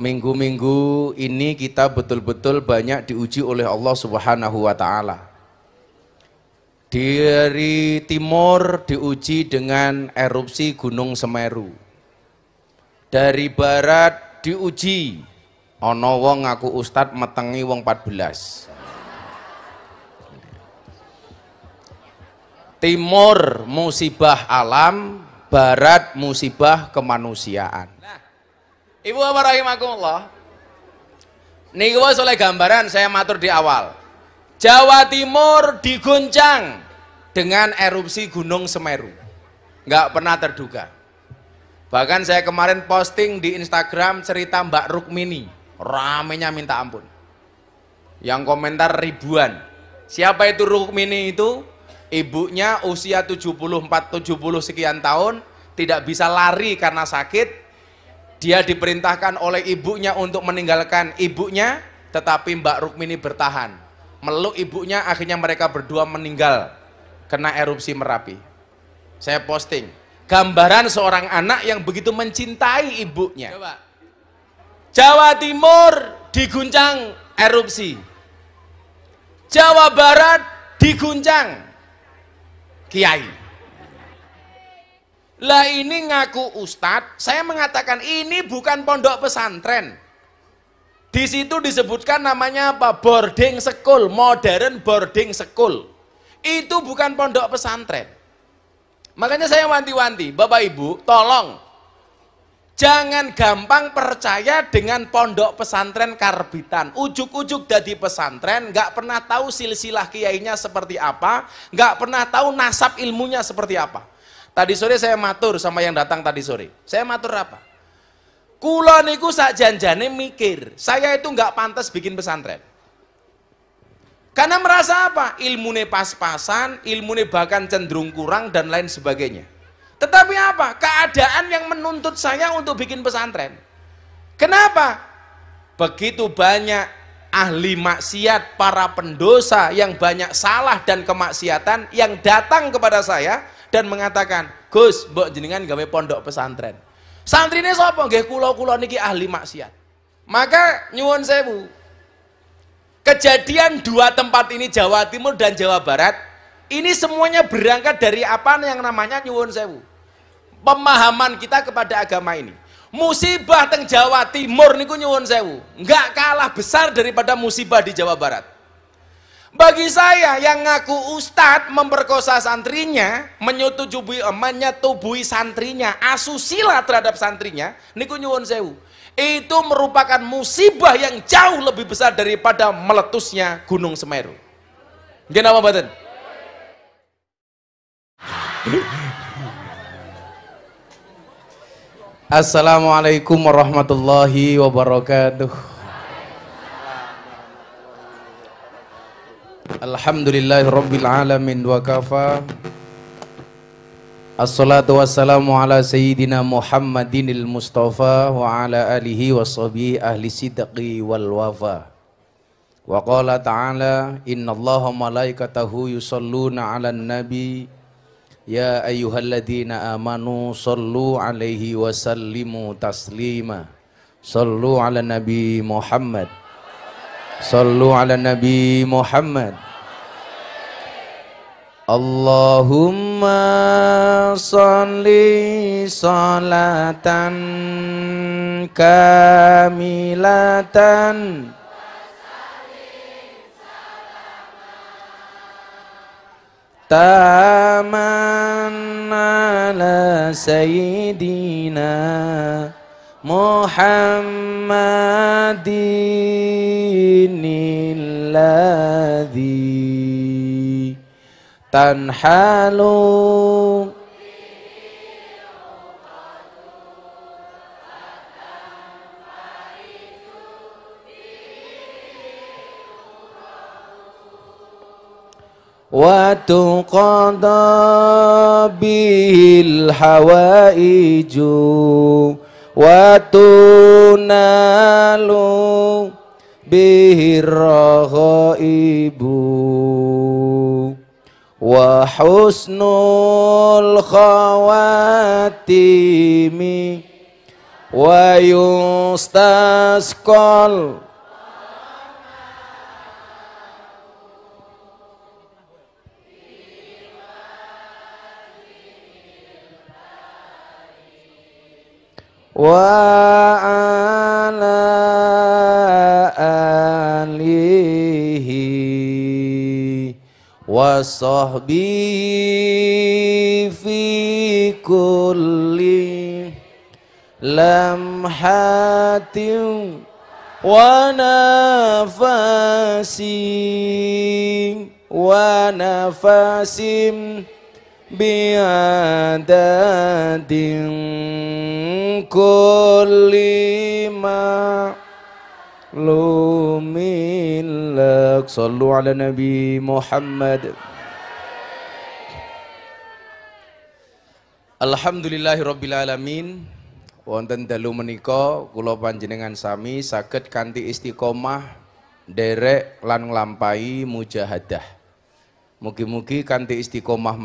minggu-minggu ini kita betul-betul banyak diuji oleh Allah Subhanahu wa taala. Dari timur diuji dengan erupsi Gunung Semeru. Dari barat diuji ana wong aku ustad metengi wong 14. Timur musibah alam, barat musibah kemanusiaan. Ibu apa rahimakumullah? Niku oleh gambaran saya matur di awal. Jawa Timur diguncang dengan erupsi Gunung Semeru. Nggak pernah terduga. Bahkan saya kemarin posting di Instagram cerita Mbak Rukmini. Ramenya minta ampun. Yang komentar ribuan. Siapa itu Rukmini itu? Ibunya usia 74-70 sekian tahun, tidak bisa lari karena sakit, dia diperintahkan oleh ibunya untuk meninggalkan ibunya, tetapi Mbak Rukmini bertahan. Meluk ibunya, akhirnya mereka berdua meninggal kena erupsi Merapi. Saya posting gambaran seorang anak yang begitu mencintai ibunya. Coba. Jawa Timur diguncang erupsi. Jawa Barat diguncang kiai. Lah ini ngaku ustad saya mengatakan ini bukan pondok pesantren. Di situ disebutkan namanya apa? Boarding school, modern boarding school. Itu bukan pondok pesantren. Makanya saya wanti-wanti, Bapak Ibu, tolong jangan gampang percaya dengan pondok pesantren karbitan ujuk-ujuk dari pesantren nggak pernah tahu silsilah kiainya seperti apa nggak pernah tahu nasab ilmunya seperti apa Tadi sore saya matur sama yang datang tadi sore. Saya matur apa? Kulo niku sak janjane mikir, saya itu nggak pantas bikin pesantren. Karena merasa apa? Ilmune pas-pasan, ilmune bahkan cenderung kurang dan lain sebagainya. Tetapi apa? Keadaan yang menuntut saya untuk bikin pesantren. Kenapa? Begitu banyak ahli maksiat, para pendosa yang banyak salah dan kemaksiatan yang datang kepada saya dan mengatakan, Gus, mbok jenengan gawe pondok pesantren. Santrine sapa? Nggih kula-kula niki ahli maksiat. Maka nyuwun sewu. Kejadian dua tempat ini Jawa Timur dan Jawa Barat ini semuanya berangkat dari apa yang namanya nyuwun sewu. Pemahaman kita kepada agama ini. Musibah teng Jawa Timur niku nyuwun sewu, nggak kalah besar daripada musibah di Jawa Barat. Bagi saya yang ngaku ustadz memperkosa santrinya, menyetujui tubuhi santrinya, asusila terhadap santrinya, niku nyuwun sewu. Itu merupakan musibah yang jauh lebih besar daripada meletusnya Gunung Semeru. Kenapa napa Assalamualaikum warahmatullahi wabarakatuh. Alhamdulillahi Rabbil Alamin wa kafa Assalatu wassalamu ala Sayyidina Muhammadinil Mustafa wa ala alihi wa sahbihi ahli sidqi wal wafa Wa qala ta'ala inna allaha malaikatahu yusalluna ala nabi Ya ayyuhalladina amanu sallu alaihi wa sallimu taslima Sallu ala nabi Muhammad صلوا على النبي محمد اللهم صل صلاة كاملة تامًا على سيدنا محمد Muhammadinilladzi tanhalu wa tuqadda bil hawaiju watunalu ibu, wa husnul khawatimi wa yustasqal وعلى آله وصحبه في كل لمحة ونفس ونفس biadadin kulima معلوم لك صلوا ala nabi muhammad. Alhamdulillahi Rabbil Alamin Wonten dalu menika kula panjenengan sami saged kanthi istiqomah derek lan nglampahi mujahadah Mugi-mugi kanti istiqomah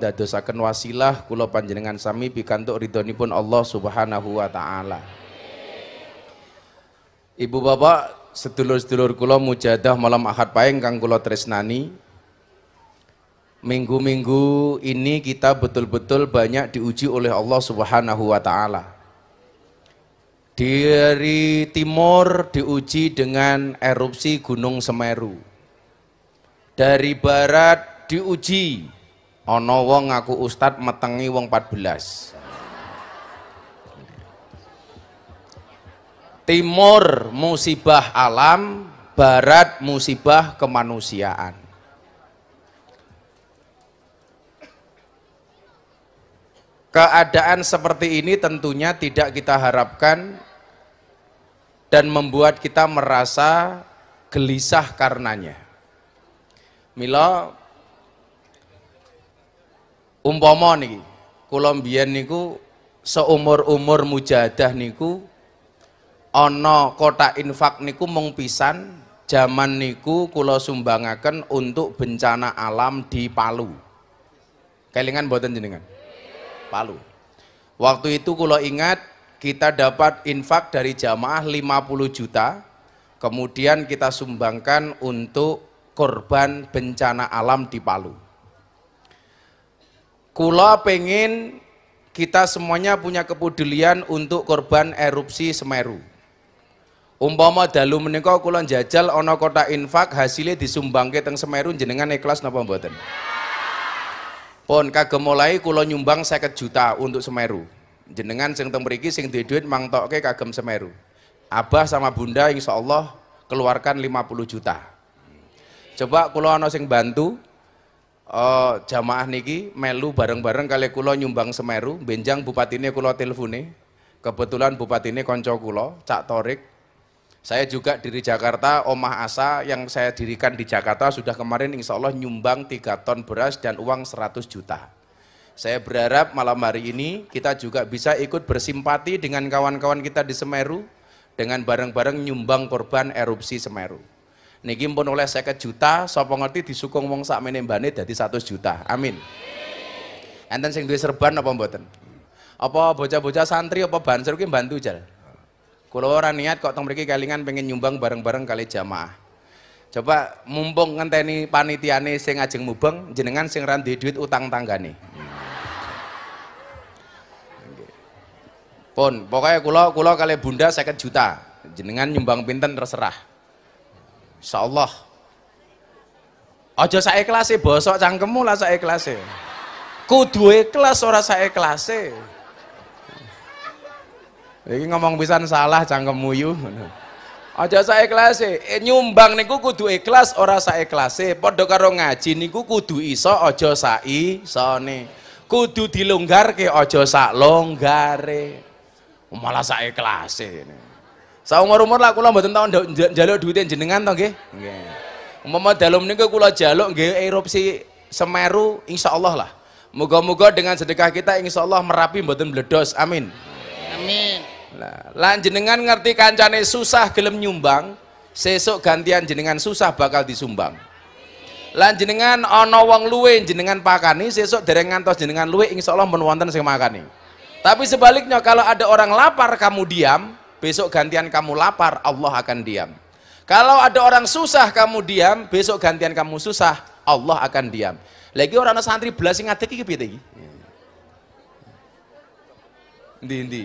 dan dosa wasilah kula panjenengan sami pikantuk ridhonipun Allah Subhanahu wa taala. Ibu bapak, sedulur-sedulur kula mujadah malam Ahad paing kang kula tresnani. Minggu-minggu ini kita betul-betul banyak diuji oleh Allah Subhanahu wa taala. Dari timur diuji dengan erupsi Gunung Semeru dari barat diuji. Ana wong aku ustad metengi wong 14. Timur musibah alam, barat musibah kemanusiaan. Keadaan seperti ini tentunya tidak kita harapkan dan membuat kita merasa gelisah karenanya. Mila umpama niki kula niku seumur-umur mujadah niku ana kotak infak niku mung pisan jaman niku kula sumbangaken untuk bencana alam di Palu. Kelingan boten jenengan? Palu. Waktu itu kulo ingat kita dapat infak dari jamaah 50 juta, kemudian kita sumbangkan untuk korban bencana alam di Palu. Kula pengen kita semuanya punya kepedulian untuk korban erupsi Semeru. Umpama dalu menika kula jajal ana kota infak hasilnya disumbangke teng Semeru jenengan ikhlas napa mboten? Pon kagem mulai kula nyumbang 50 juta untuk Semeru. Jenengan sing teng mriki sing duwe duit mangtokke kagem Semeru. Abah sama Bunda insyaallah keluarkan 50 juta. Coba kulo ana sing bantu uh, eh, jamaah niki melu bareng-bareng kali kulo nyumbang Semeru, benjang bupatine kulo telepone. Kebetulan bupatine kanca kula, Cak Torik. Saya juga diri Jakarta, Omah Asa yang saya dirikan di Jakarta sudah kemarin insya Allah nyumbang 3 ton beras dan uang 100 juta. Saya berharap malam hari ini kita juga bisa ikut bersimpati dengan kawan-kawan kita di Semeru dengan bareng-bareng nyumbang korban erupsi Semeru. Niki pun oleh saya juta, sapa ngerti disukung wong sak menembane jadi satu juta. Amin. Enten sing duwe serban apa mboten? Apa bocah-bocah santri apa banser ki bantu jal? Kula ora niat kok teng mriki kelingan pengen nyumbang bareng-bareng kali jamaah. Coba mumpung ngenteni panitiane sing ajeng mubeng, jenengan sing ra duit utang tanggane. Pun, pokoknya kulo kulo kali bunda saya juta, jenengan nyumbang pinten terserah. Insyaallah. Aja saya kelas bosok cangkemmu lah saya kelas dua kelas ora saya kelas Iki ngomong pisan salah cangkemmu yuk, Aja saya ikhlas e, eh, nyumbang niku kudu ikhlas ora sak ikhlase. Padha karo ngaji niku kudu iso aja sak isone. Kudu ke aja sak longgare. Malah sak ikhlase. Saumur-umur lah kula mboten tau njaluk duwite jenengan to nggih. Nggih. Umpama dalem niku kula njaluk nggih erupsi Semeru insyaallah lah. Moga-moga dengan sedekah kita insyaallah merapi mboten bledos. Amin. Amin. Lah, lan jenengan ngerti kancane susah gelem nyumbang, sesuk gantian jenengan susah bakal disumbang. Lan jenengan ana wong luwe jenengan pakani, sesuk dereng ngantos jenengan luwe insyaallah men wonten sing makani. Tapi sebaliknya kalau ada orang lapar kamu diam, besok gantian kamu lapar, Allah akan diam. Kalau ada orang susah kamu diam, besok gantian kamu susah, Allah akan diam. Lagi orang santri belas sing ngadeg iki piye iki? endi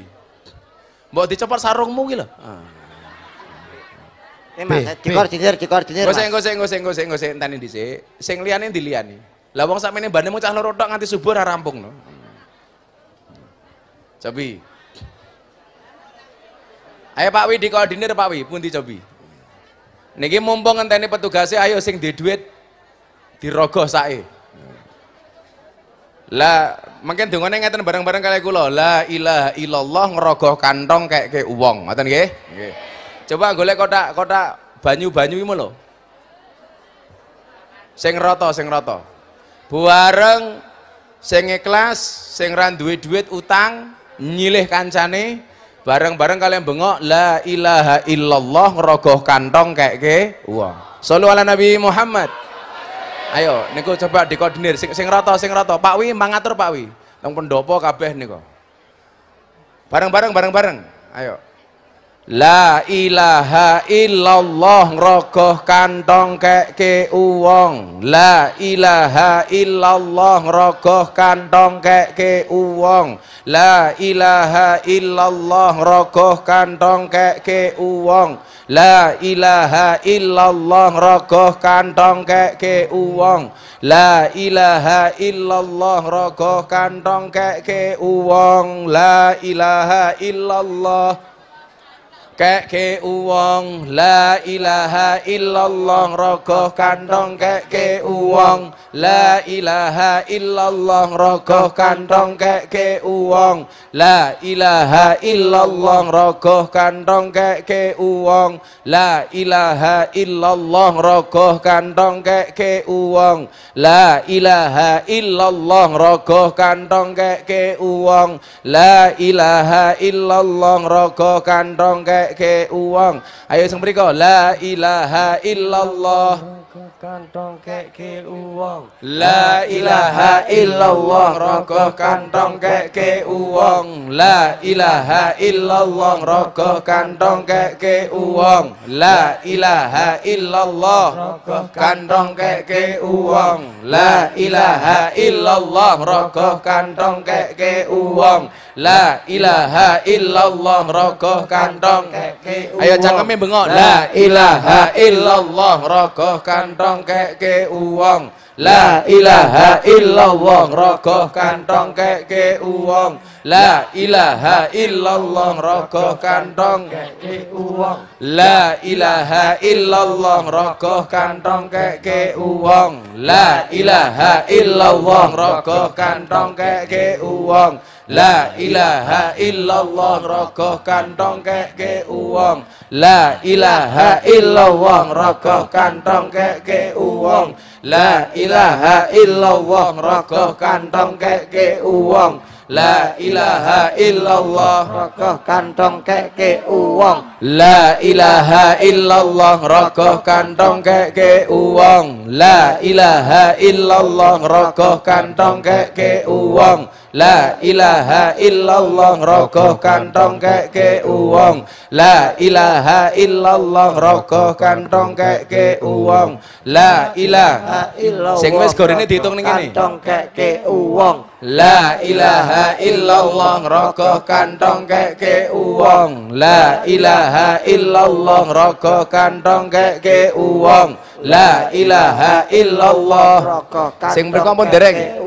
Mau dicopot sarungmu gila. lho. dikoordinir cikor, cikor, sing engko Gosek, gosek, gosek, engko sing engko sing enteni dhisik. Sing liyane diliyani. Lah wong sakmene bandemu cah loro nanti nganti subuh ora rampung no. Cobi. Ayo Pak Wi dikoordinir Pak Wi, pun dicobi. Niki mumpung ngenteni petugasnya, ayo sing di duit dirogoh sae. Lah, mungkin dungane ngeten bareng-bareng kali kula. La ilah ilallah ngerogoh kantong kayak kayak uang, ngoten nggih? Nggih. Coba golek kotak-kotak banyu-banyu iki lho. Sing rata, sing rata. Buareng sing ikhlas, sing ra duwe duit utang, nyilih kancane, Bareng-bareng kalian bengok la ilaha illallah ngerogoh kantong kayak ke. Wah. Solo ala Nabi Muhammad. Ayo niku coba dikoordinir sing sing rata sing rata. Pak Wi mangatur Pak Wi. Nang pendopo kabeh niku. Bareng-bareng bareng-bareng. Ayo. La ilaha illallah ngrogoh kantong keke uwong. La ilaha illallah ngrogoh kantong keke uwong. La ilaha illallah ngrogoh kantong keke uwong. La ilaha illallah ngrogoh kantong keke uwong. La ilaha illallah ngrogoh kantong keke uwong. La ilaha illallah kek ke uang la ilaha illallah rogoh kantong ke uang la ilaha illallah rogoh kantong ke uang la ilaha illallah rogoh kantong ke uang la ilaha illallah rogoh kantong ke uang la ilaha illallah rogoh kantong ke uang la ilaha illallah rogoh kantong kek ke uang ayo sing mriko la ilaha illallah kantong kek ke uang la ilaha illallah rogo kantong kek ke uang la ilaha illallah rogo kantong kek ke uang la ilaha illallah rogo kantong kek ke uang la ilaha illallah kantong kek ke uang La ilaha illallah rogoh kantong keke Ayo cangkeme bengok. La ilaha illallah rogoh kantong keke uwong. La ilaha illallah rogoh kantong keke uwong. La ilaha illallah rogoh kantong keke uwong. La ilaha illallah rogoh kantong keke uwong. La ilaha illallah rogoh kantong keke uwong. La ilaha illallah rokok kantong keke uang La ilaha illallah rokok kantong keke uang La ilaha illallah rokok kantong keke uang La ilaha illallah rokok kantong keke uang La ilaha illallah rokok kantong keke uang La ilaha illallah rokok kantong keke uang La ilaha illallah rokok kantong keke uwong La ilaha illallah rokok kantong keke uwong La ilaha illallah Sing wis gorene diitung ning kene Kantong La ilaha illallah rokok kantong keke uwong La ilaha illallah rokok kantong keke uwong La ilaha illallah Sing mriko pun dereng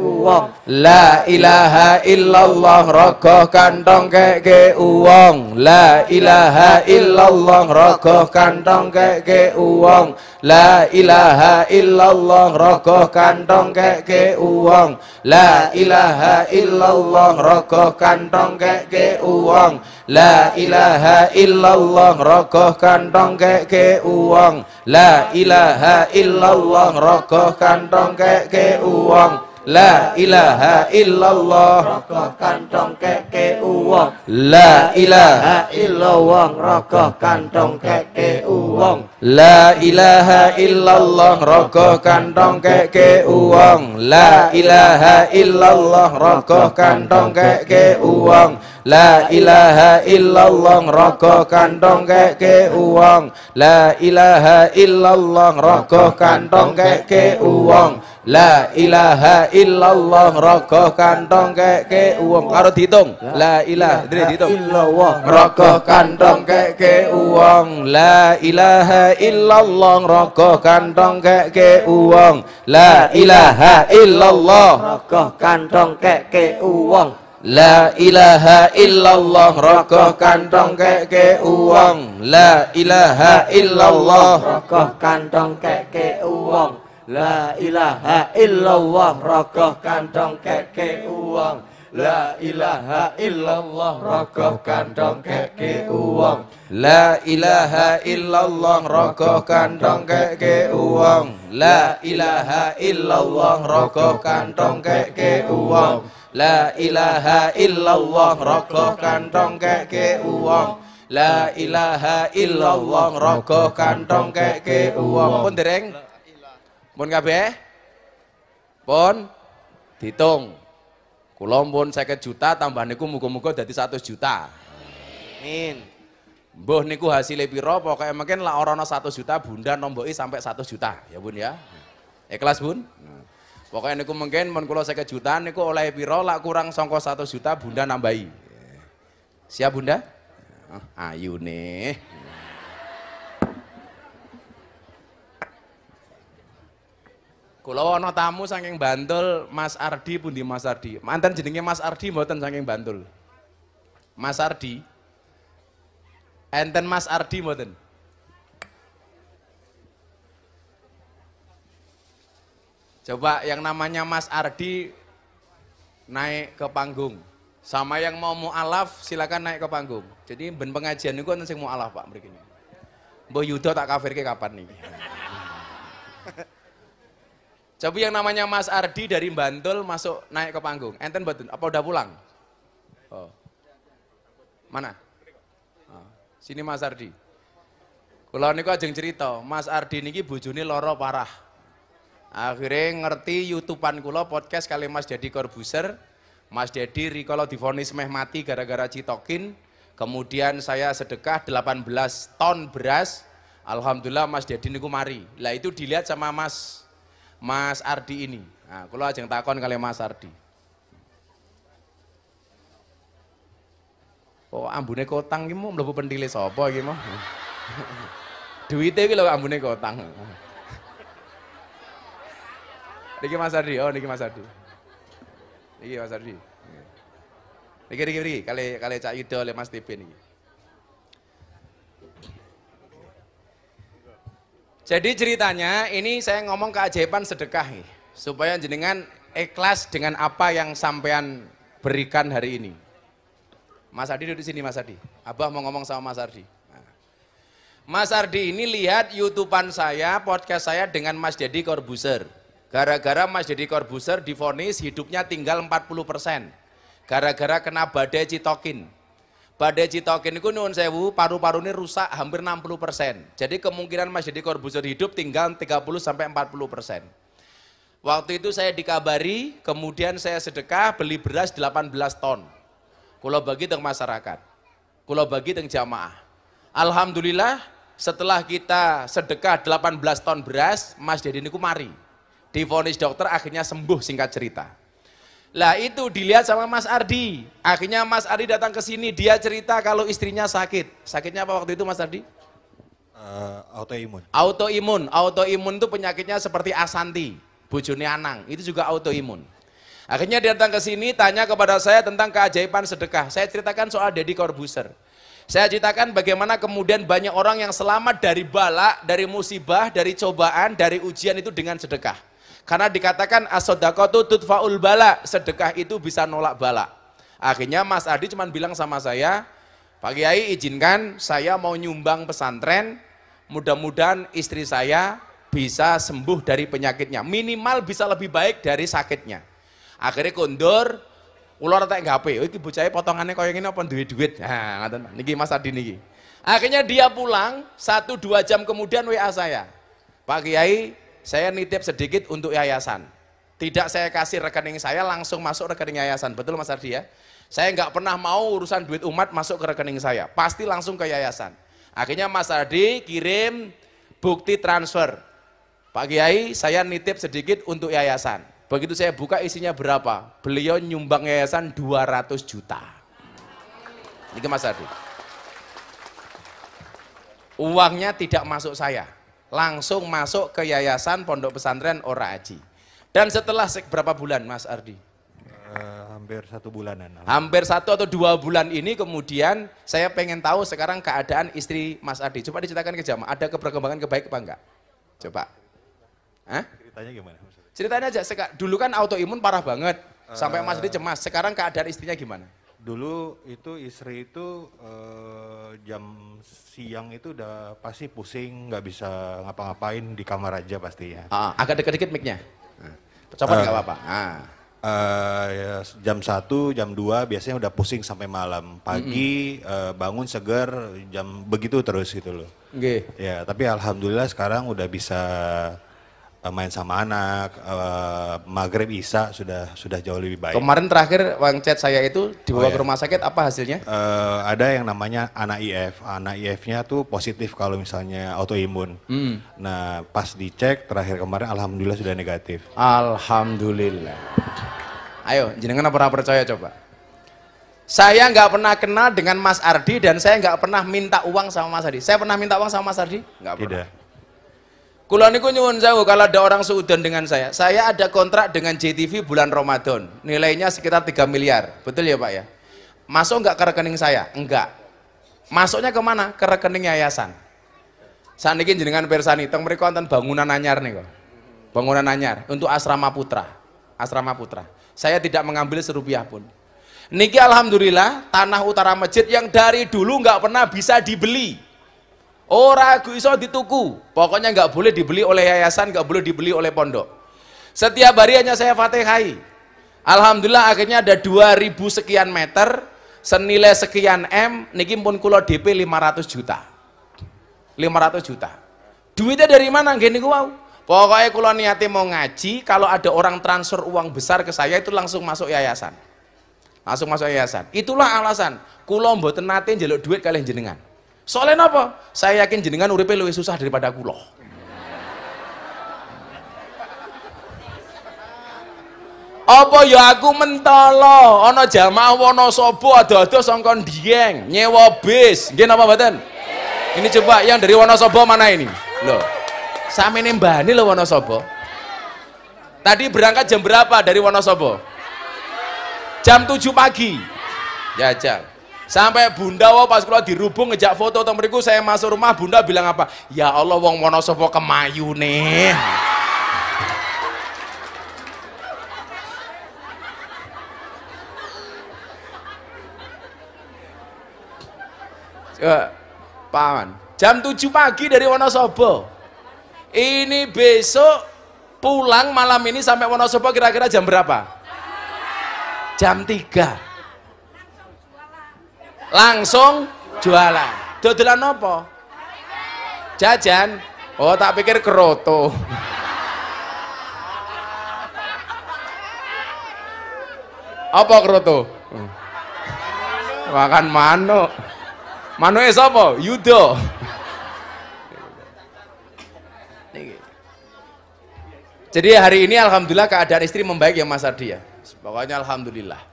La ilaha illallah Rokoh kantong keke uang. La ilaha illallah Rokoh kantong keke uwong La ilaha illallah rokok kantong keke uang La ilaha illallah rokok kantong keke uang La ilaha illallah rokok kantong keke uang La ilaha illallah rokok kantong keke uang La ilaha illallah rogoh kantong keke uwong La ilaha illallah rogoh kantong keke uwong La ilaha illallah rogoh kantong keke uwong La ilaha illallah rogoh kantong keke uwong La ilaha illallah rogoh kantong keke uwong La ilaha illallah rogoh kantong keke uwong La ilaha illallah rokok kantong ke uang karo dihitung La ilaha illallah rokok kantong ke uang La ilaha illallah rokok kantong ke uang La ilaha illallah rokok kantong ke uang La ilaha illallah rokok kantong ke uang La ilaha illallah rokok kantong ke uang La ilaha illallah rogoh kantong keke uang La ilaha illallah rogoh kantong keke uang La ilaha illallah rogoh kantong keke uang La ilaha illallah rogoh kantong keke uang La ilaha illallah rogoh kantong keke uang La ilaha illallah rogoh kantong keke uang Pun dereng pun kabeh? Pun ditung. Kula pun 50 juta tambah niku muga-muga jadi satu juta. Amin. Mbah niku hasilnya piro pokoknya mungkin lah orang satu juta bunda nomboi sampai satu juta ya bun ya. Ikhlas bun? Pokoknya niku mungkin pun kula 50 juta niku oleh piro lah kurang sangka satu juta bunda nambahi. Siap bunda? Ayu nih. Kalau ana tamu saking Bantul, Mas Ardi pun di Mas Ardi? mantan jenenge Mas Ardi mboten saking Bantul. Mas Ardi. Enten Mas Ardi mboten? Coba yang namanya Mas Ardi naik ke panggung. Sama yang mau mualaf silakan naik ke panggung. Jadi ben pengajian niku wonten sing mualaf Pak mriki. Mbah Yudo tak kafirke kapan nih? Coba yang namanya Mas Ardi dari Bantul masuk naik ke panggung. Enten betul, apa udah pulang? Oh. Mana? Oh. Sini Mas Ardi. Kalau niku ajeng cerita, Mas Ardi niki bujuni loro parah. Akhirnya ngerti YouTubean kulo podcast kali Mas jadi korbuser. Mas Dedi Kalau divonis meh mati gara-gara citokin. Kemudian saya sedekah 18 ton beras. Alhamdulillah Mas jadi niku mari. Lah itu dilihat sama Mas Mas Ardi ini. Nah, kalau yang takon kali Mas Ardi. Oh, ambune kotang gimu, mau mlebu pendile sapa iki mau? Duwite lho ambune kotang. Niki Mas Ardi, oh niki Mas Ardi. Niki Mas Ardi. Niki niki niki kali kali Cak Yudo oleh Mas Tipin nih. Jadi ceritanya ini saya ngomong keajaiban sedekah nih, supaya jenengan ikhlas dengan apa yang sampean berikan hari ini. Mas Ardi duduk sini Mas Ardi. Abah mau ngomong sama Mas Ardi. Nah. Mas Ardi ini lihat YouTubean saya, podcast saya dengan Mas Jadi Corbuzier. Gara-gara Mas Jadi Corbuzier difonis hidupnya tinggal 40%. Gara-gara kena badai Citokin. Badai Citokin itu nuhun sewu, paru-paru ini rusak hampir 60%. Jadi kemungkinan Mas Deddy Corbuzier hidup tinggal 30 sampai 40%. Waktu itu saya dikabari, kemudian saya sedekah beli beras 18 ton. Kulo bagi teng masyarakat. Kulo bagi teng jamaah. Alhamdulillah setelah kita sedekah 18 ton beras, Mas Deddy ini mari. Divonis dokter akhirnya sembuh singkat cerita. Lah itu dilihat sama Mas Ardi. Akhirnya Mas Ardi datang ke sini, dia cerita kalau istrinya sakit. Sakitnya apa waktu itu Mas Ardi? Uh, autoimun. Autoimun. Autoimun itu penyakitnya seperti Asanti, Juni Anang. Itu juga autoimun. Akhirnya dia datang ke sini tanya kepada saya tentang keajaiban sedekah. Saya ceritakan soal Deddy Corbuzier. Saya ceritakan bagaimana kemudian banyak orang yang selamat dari balak, dari musibah, dari cobaan, dari ujian itu dengan sedekah. Karena dikatakan asodakotu tutfaul bala, sedekah itu bisa nolak bala. Akhirnya Mas Adi cuma bilang sama saya, Pak Kiai izinkan saya mau nyumbang pesantren, mudah-mudahan istri saya bisa sembuh dari penyakitnya. Minimal bisa lebih baik dari sakitnya. Akhirnya kondur, ular tak nggak oh, itu bucai potongannya yang ini apa duit-duit. Nah, Niki Mas Adi niki. Akhirnya dia pulang, satu dua jam kemudian WA saya. Pak Kiai, saya nitip sedikit untuk yayasan. Tidak saya kasih rekening saya langsung masuk rekening yayasan. Betul Mas Ardi ya? Saya nggak pernah mau urusan duit umat masuk ke rekening saya. Pasti langsung ke yayasan. Akhirnya Mas Ardi kirim bukti transfer. Pak Kiai, saya nitip sedikit untuk yayasan. Begitu saya buka isinya berapa? Beliau nyumbang yayasan 200 juta. Ini ke Mas Ardi. Uangnya tidak masuk saya langsung masuk ke yayasan pondok pesantren Ora Aji. Dan setelah berapa bulan Mas Ardi? Uh, hampir satu bulanan. Hampir satu atau dua bulan ini kemudian saya pengen tahu sekarang keadaan istri Mas Ardi. Coba diceritakan ke jamaah, ada keberkembangan kebaik apa enggak? Coba. Hah? Ceritanya gimana? Ceritanya aja, dulu kan autoimun parah banget. Uh, sampai Mas Ardi cemas, sekarang keadaan istrinya gimana? dulu itu istri itu uh, jam siang itu udah pasti pusing, nggak bisa ngapa-ngapain di kamar aja pastinya. Ah, ah, agak dekat-dekat micnya nya ah, nggak uh, apa-apa. Ah. Uh, ya, jam satu jam 2 biasanya udah pusing sampai malam. Pagi mm -hmm. uh, bangun segar jam begitu terus gitu loh. Okay. Ya, tapi alhamdulillah sekarang udah bisa Eh, main sama anak, uh, maghrib isa sudah sudah jauh lebih baik. Kemarin terakhir wang Chat saya itu dibawa oh, iya. ke rumah sakit apa hasilnya? Uh, ada yang namanya anak IF, anak IF-nya tuh positif kalau misalnya autoimun. Hmm. Nah pas dicek terakhir kemarin alhamdulillah sudah negatif. Alhamdulillah. Ayo jenengan pernah percaya coba? Saya nggak pernah kenal dengan Mas Ardi dan saya nggak pernah minta uang sama Mas Ardi. Saya pernah minta uang sama Mas Ardi? Nggak pernah. Tidak. Kulo niku nyuwun sewu kalau ada orang seudon dengan saya. Saya ada kontrak dengan JTV bulan Ramadan. Nilainya sekitar 3 miliar. Betul ya, Pak ya? Masuk enggak ke rekening saya? Enggak. Masuknya kemana? Ke rekening yayasan. Saat ini jenengan persani, teng mereka nonton bangunan anyar nih kok. Bangunan anyar untuk asrama putra. Asrama putra. Saya tidak mengambil serupiah pun. Niki alhamdulillah tanah utara masjid yang dari dulu nggak pernah bisa dibeli Ora oh, iso dituku. Pokoknya nggak boleh dibeli oleh yayasan, nggak boleh dibeli oleh pondok. Setiap hari hanya saya fatihai. Alhamdulillah akhirnya ada 2000 sekian meter, senilai sekian M, niki pun kulo DP 500 juta. 500 juta. Duitnya dari mana? Gini gua? Pokoknya kulo niati mau ngaji, kalau ada orang transfer uang besar ke saya itu langsung masuk yayasan. Langsung masuk yayasan. Itulah alasan. Kulo mboten nate njaluk duit kalian jenengan. Soalnya apa? Saya yakin jenengan uripe lebih susah daripada kulo. Apa ya aku mentolo, Ono jamaah Wonosobo ada-ada songkon Dieng nyewa bis. Nggih apa badan? Iya. Ini coba yang dari Wonosobo mana ini? Loh. Samene mbane lo Wonosobo. Tadi berangkat jam berapa dari Wonosobo? Jam 7 pagi. Ya, Jajal. Sampai bunda wah pas keluar dirubung ngejak foto teng saya masuk rumah bunda bilang apa? Ya Allah wong Wonosobo kemayu nih. paman. Jam 7 pagi dari Wonosobo. Ini besok pulang malam ini sampai Wonosobo kira-kira jam berapa? Jam 3 langsung jualan. Dodolan apa? Jajan. Oh, tak pikir keroto. Apa keroto? Makan mano. es apa? Yudo. Jadi hari ini alhamdulillah keadaan istri membaik ya Mas Ardi ya. Pokoknya alhamdulillah.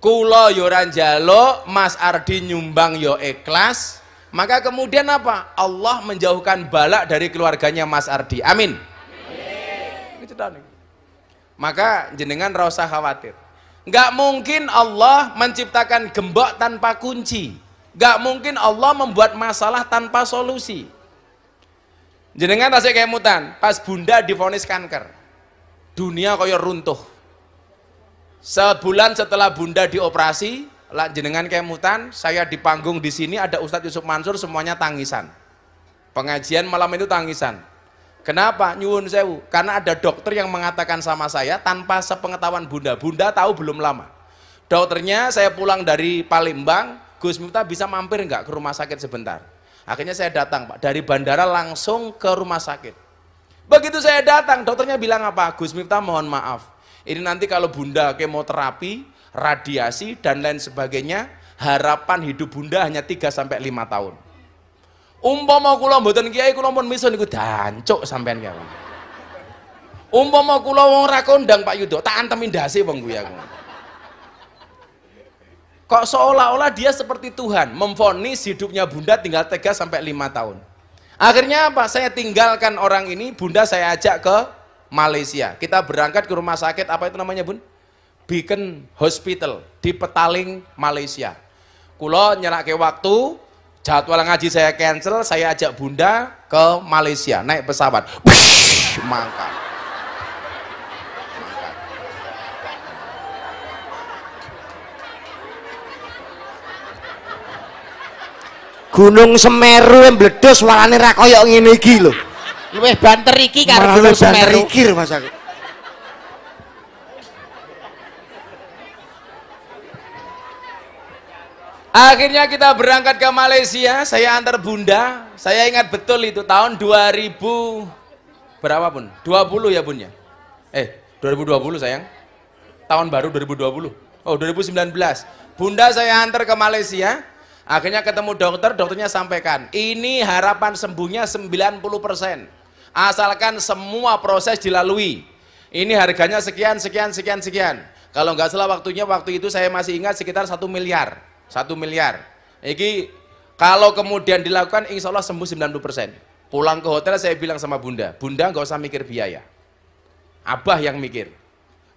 Kulo yoran ya jalo, Mas Ardi nyumbang yo ya ikhlas. Maka kemudian apa? Allah menjauhkan balak dari keluarganya Mas Ardi. Amin. Amin. Maka jenengan rasa khawatir. Gak mungkin Allah menciptakan gembok tanpa kunci. Gak mungkin Allah membuat masalah tanpa solusi. Jenengan rasa kayak mutan, pas bunda difonis kanker. Dunia kaya runtuh Sebulan setelah bunda dioperasi, jenengan kemutan, saya di panggung di sini ada Ustadz Yusuf Mansur semuanya tangisan. Pengajian malam itu tangisan. Kenapa? Nyuwun sewu. Karena ada dokter yang mengatakan sama saya tanpa sepengetahuan bunda. Bunda tahu belum lama. Dokternya saya pulang dari Palembang, Gus Miftah bisa mampir nggak ke rumah sakit sebentar? Akhirnya saya datang Pak, dari bandara langsung ke rumah sakit. Begitu saya datang, dokternya bilang apa? Gus Miftah mohon maaf, ini nanti kalau bunda kemoterapi, radiasi, dan lain sebagainya, harapan hidup bunda hanya 3-5 tahun. Umpama kula mboten kiai kula pun misun niku dancuk sampean kiai. Ya, Umpama kula wong ra kondang Pak Yudo, tak antem indase wong kuwi aku. Kok seolah-olah dia seperti Tuhan, memfonis hidupnya bunda tinggal 3 sampai 5 tahun. Akhirnya apa? Saya tinggalkan orang ini, bunda saya ajak ke Malaysia. Kita berangkat ke rumah sakit, apa itu namanya bun? Beacon Hospital di Petaling, Malaysia. Kulo ke waktu, jadwal ngaji saya cancel, saya ajak bunda ke Malaysia, naik pesawat. Wish, mangkat. Gunung Semeru yang meledos warane ra yang ngene iki Luwih banter iki karo Gunung Semeru. Banter iki Mas aku. Akhirnya kita berangkat ke Malaysia, saya antar bunda, saya ingat betul itu tahun 2000 berapa pun, 20 ya bunya, eh 2020 sayang, tahun baru 2020, oh 2019, bunda saya antar ke Malaysia, akhirnya ketemu dokter, dokternya sampaikan, ini harapan sembuhnya 90 persen, Asalkan semua proses dilalui. Ini harganya sekian, sekian, sekian, sekian. Kalau nggak salah waktunya waktu itu saya masih ingat sekitar satu miliar. satu miliar. Ini kalau kemudian dilakukan insya Allah sembuh 90%. Pulang ke hotel saya bilang sama bunda, bunda nggak usah mikir biaya. Abah yang mikir.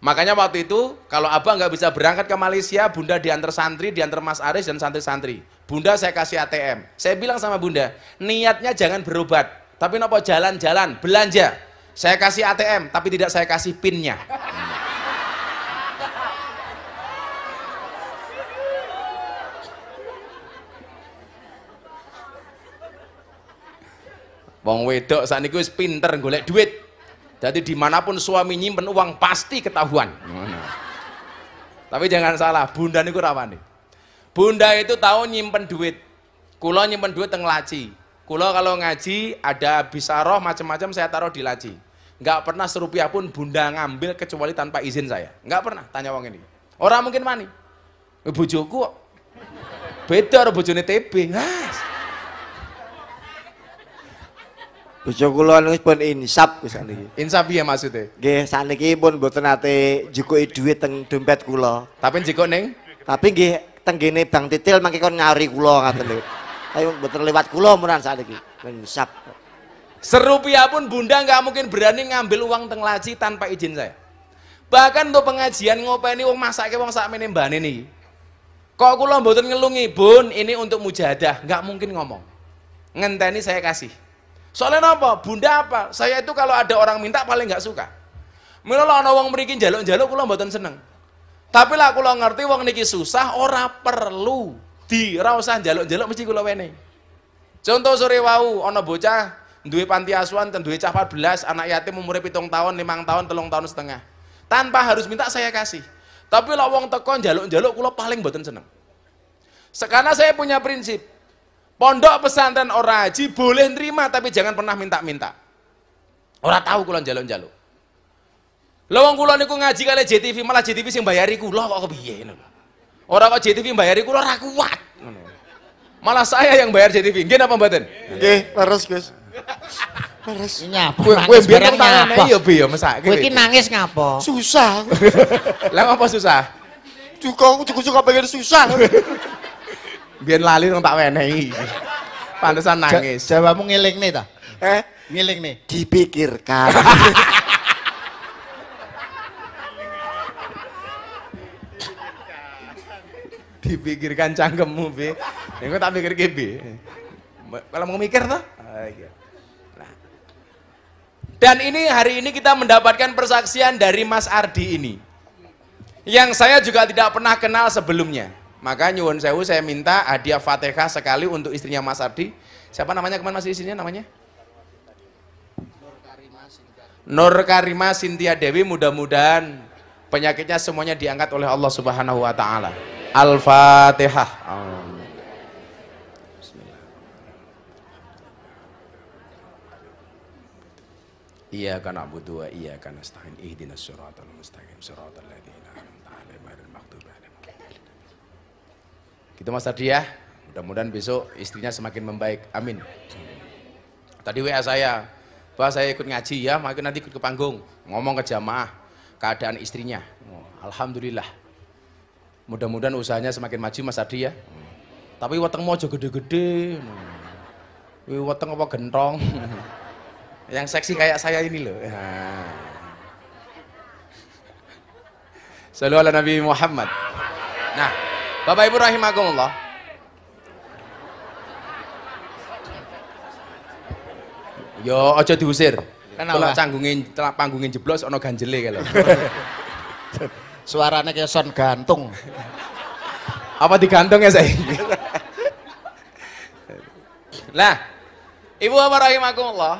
Makanya waktu itu kalau abah nggak bisa berangkat ke Malaysia, bunda diantar santri, diantar Mas Aris dan santri-santri. Bunda saya kasih ATM. Saya bilang sama bunda, niatnya jangan berobat. Tapi nopo jalan-jalan, belanja. Saya kasih ATM, tapi tidak saya kasih pinnya. Wong wedok saat ini pinter golek duit. Jadi dimanapun suami nyimpen uang pasti ketahuan. Tapi jangan salah, bunda niku rawan nih. Bunda itu tahu nyimpen duit. Kulo nyimpen duit teng laci. Kulo kalau ngaji ada bisaroh macam-macam saya taruh di laci. Nggak pernah serupiah pun bunda ngambil kecuali tanpa izin saya. Nggak pernah tanya wong ini. Orang mungkin mani. Eh, kok. beda karo bojone TB. Yes. Bojo kula niku pun insap wis niki. Kan insap piye maksude? Nggih, sakniki pun mboten nanti jukuki dhuwit teng dompet kula. Tapi jukuk ning? Tapi nggih tenggene Bang Titil mangke kon nyari kula ngaten lho. Ayo betul lewat kulo Muran saat lagi, sap. Serupiah pun Bunda nggak mungkin berani ngambil uang teng laci tanpa izin saya. Bahkan untuk pengajian ngopeni masaknya uang saat sakmene mbane ini. Kok kulo betul ngelungi, Bun, ini untuk mujadah, nggak mungkin ngomong. Ngenteni saya kasih. Soalnya apa? Bunda apa? Saya itu kalau ada orang minta paling nggak suka. Mila lo wong mriki jaluk jaluk kulo mboten seneng. Tapi lah kulo ngerti uang niki susah orang perlu di rausan jaluk-jaluk mesti gula wene. Contoh sore wau ono bocah duwe panti asuhan dan duwe cah 14 anak yatim umurnya pitung tahun, limang tahun, telung tahun setengah. Tanpa harus minta saya kasih. Tapi lo wong tekon jaluk jaluk kula paling boten seneng. Sekarang saya punya prinsip. Pondok pesantren ora haji boleh nerima tapi jangan pernah minta-minta. Orang tahu gula jaluk-jaluk. Lawang wong itu niku ngaji kali JTV, malah JTV sih bayari loh kok kepiye loh. Orang kok JTV bayar kula ora kuat. Malah saya yang bayar JTV. Nggih apa mboten? Nggih, leres, Gus. Leres. Nyapa? Iya, iya, kowe biyen tangane ya be ya mesake. Kowe iki nangis ngapa? Susah. Lah apa susah? Cukup cukup pengen susah. Biar lali nang tak wenehi. Pantesan nangis. Jawabmu nih ta? Eh? nih? Dipikirkan. dipikirkan cangkemmu be engko ya, tak pikir be kalau mau mikir tuh. Ah, iya. nah. dan ini hari ini kita mendapatkan persaksian dari Mas Ardi ini yang saya juga tidak pernah kenal sebelumnya maka nyuwun sewu saya minta hadiah fatihah sekali untuk istrinya Mas Ardi siapa namanya kemana masih istrinya namanya Nur Karima Sintia Dewi mudah-mudahan penyakitnya semuanya diangkat oleh Allah Subhanahu wa taala. Al-Fatihah. Iya karena butuh, wa iya karena stain ihdinas siratal mustaqim siratal ladzina an'amta 'alaihim ghairil maghdubi 'alaihim Gitu Mas Ardi ya. Mudah-mudahan besok istrinya semakin membaik. Amin. Tadi WA saya, Pak saya ikut ngaji ya, makin nanti ikut ke panggung, ngomong ke jamaah keadaan istrinya. Oh, Alhamdulillah. Mudah-mudahan usahanya semakin maju Mas Adi ya. Tapi weteng mojo gede-gede. Wih weteng apa gentong. Yang seksi kayak saya ini loh. Salam ala Nabi Muhammad. Nah, Bapak Ibu rahimakumullah. Yo aja diusir. Kan Kalau canggungin, panggungin jeblos ana ganjele kalau. Suaranya kayak son gantung. Apa digantung ya saya? nah, Ibu apa rahimakumullah?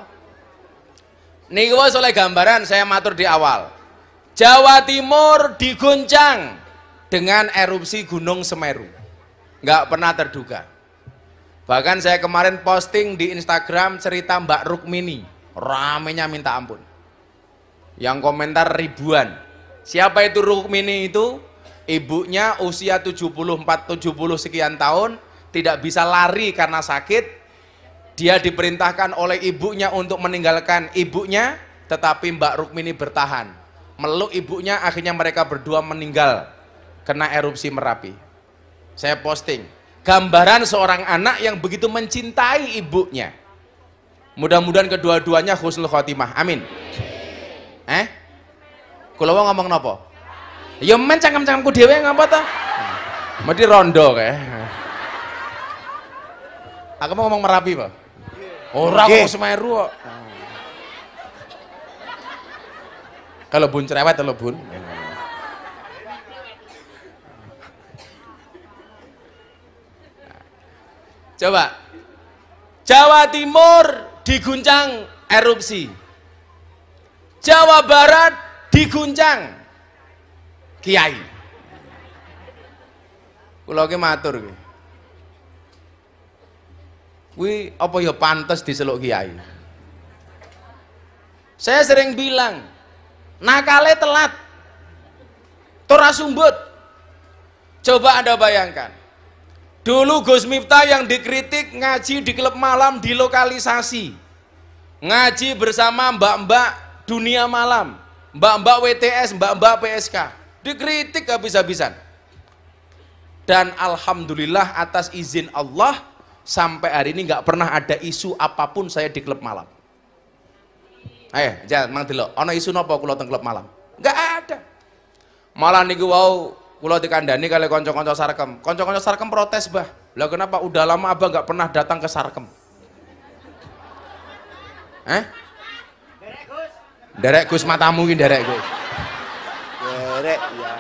Niku oleh gambaran saya matur di awal. Jawa Timur diguncang dengan erupsi Gunung Semeru. Nggak pernah terduga. Bahkan saya kemarin posting di Instagram cerita Mbak Rukmini. Ramenya minta ampun. Yang komentar ribuan Siapa itu Rukmini itu? Ibunya usia 74 70 sekian tahun tidak bisa lari karena sakit. Dia diperintahkan oleh ibunya untuk meninggalkan ibunya, tetapi Mbak Rukmini bertahan. Meluk ibunya akhirnya mereka berdua meninggal kena erupsi Merapi. Saya posting gambaran seorang anak yang begitu mencintai ibunya. Mudah-mudahan kedua-duanya khusnul khotimah. Amin. Eh? kalau mau ngomong apa? Ya men cangkem-cangkemku dewe ngapa ta? Mesti rondo kae. Aku mau ngomong Merapi, Pak. orang mau Semeru kok. Kalau bun cerewet kalau bun. Coba. Jawa Timur diguncang erupsi. Jawa Barat diguncang kiai kalau ki matur ki apa ya di diseluk kiai saya sering bilang nakale telat tora sumbut coba anda bayangkan dulu Gus Miftah yang dikritik ngaji di klub malam di lokalisasi ngaji bersama mbak-mbak dunia malam mbak-mbak WTS, mbak-mbak PSK, dikritik habis-habisan. Dan alhamdulillah atas izin Allah sampai hari ini nggak pernah ada isu apapun saya di klub malam. Ayo, eh, jangan mang dulu, ada isu apa kalau di klub malam? Nggak ada. Malah niku wau kula dikandani kali konco-konco sarkem. konco-konco sarkem protes, Bah. Lah kenapa udah lama abah nggak pernah datang ke sarkem? Eh? Derek Gus matamu mungkin derek Gus. Derek ya.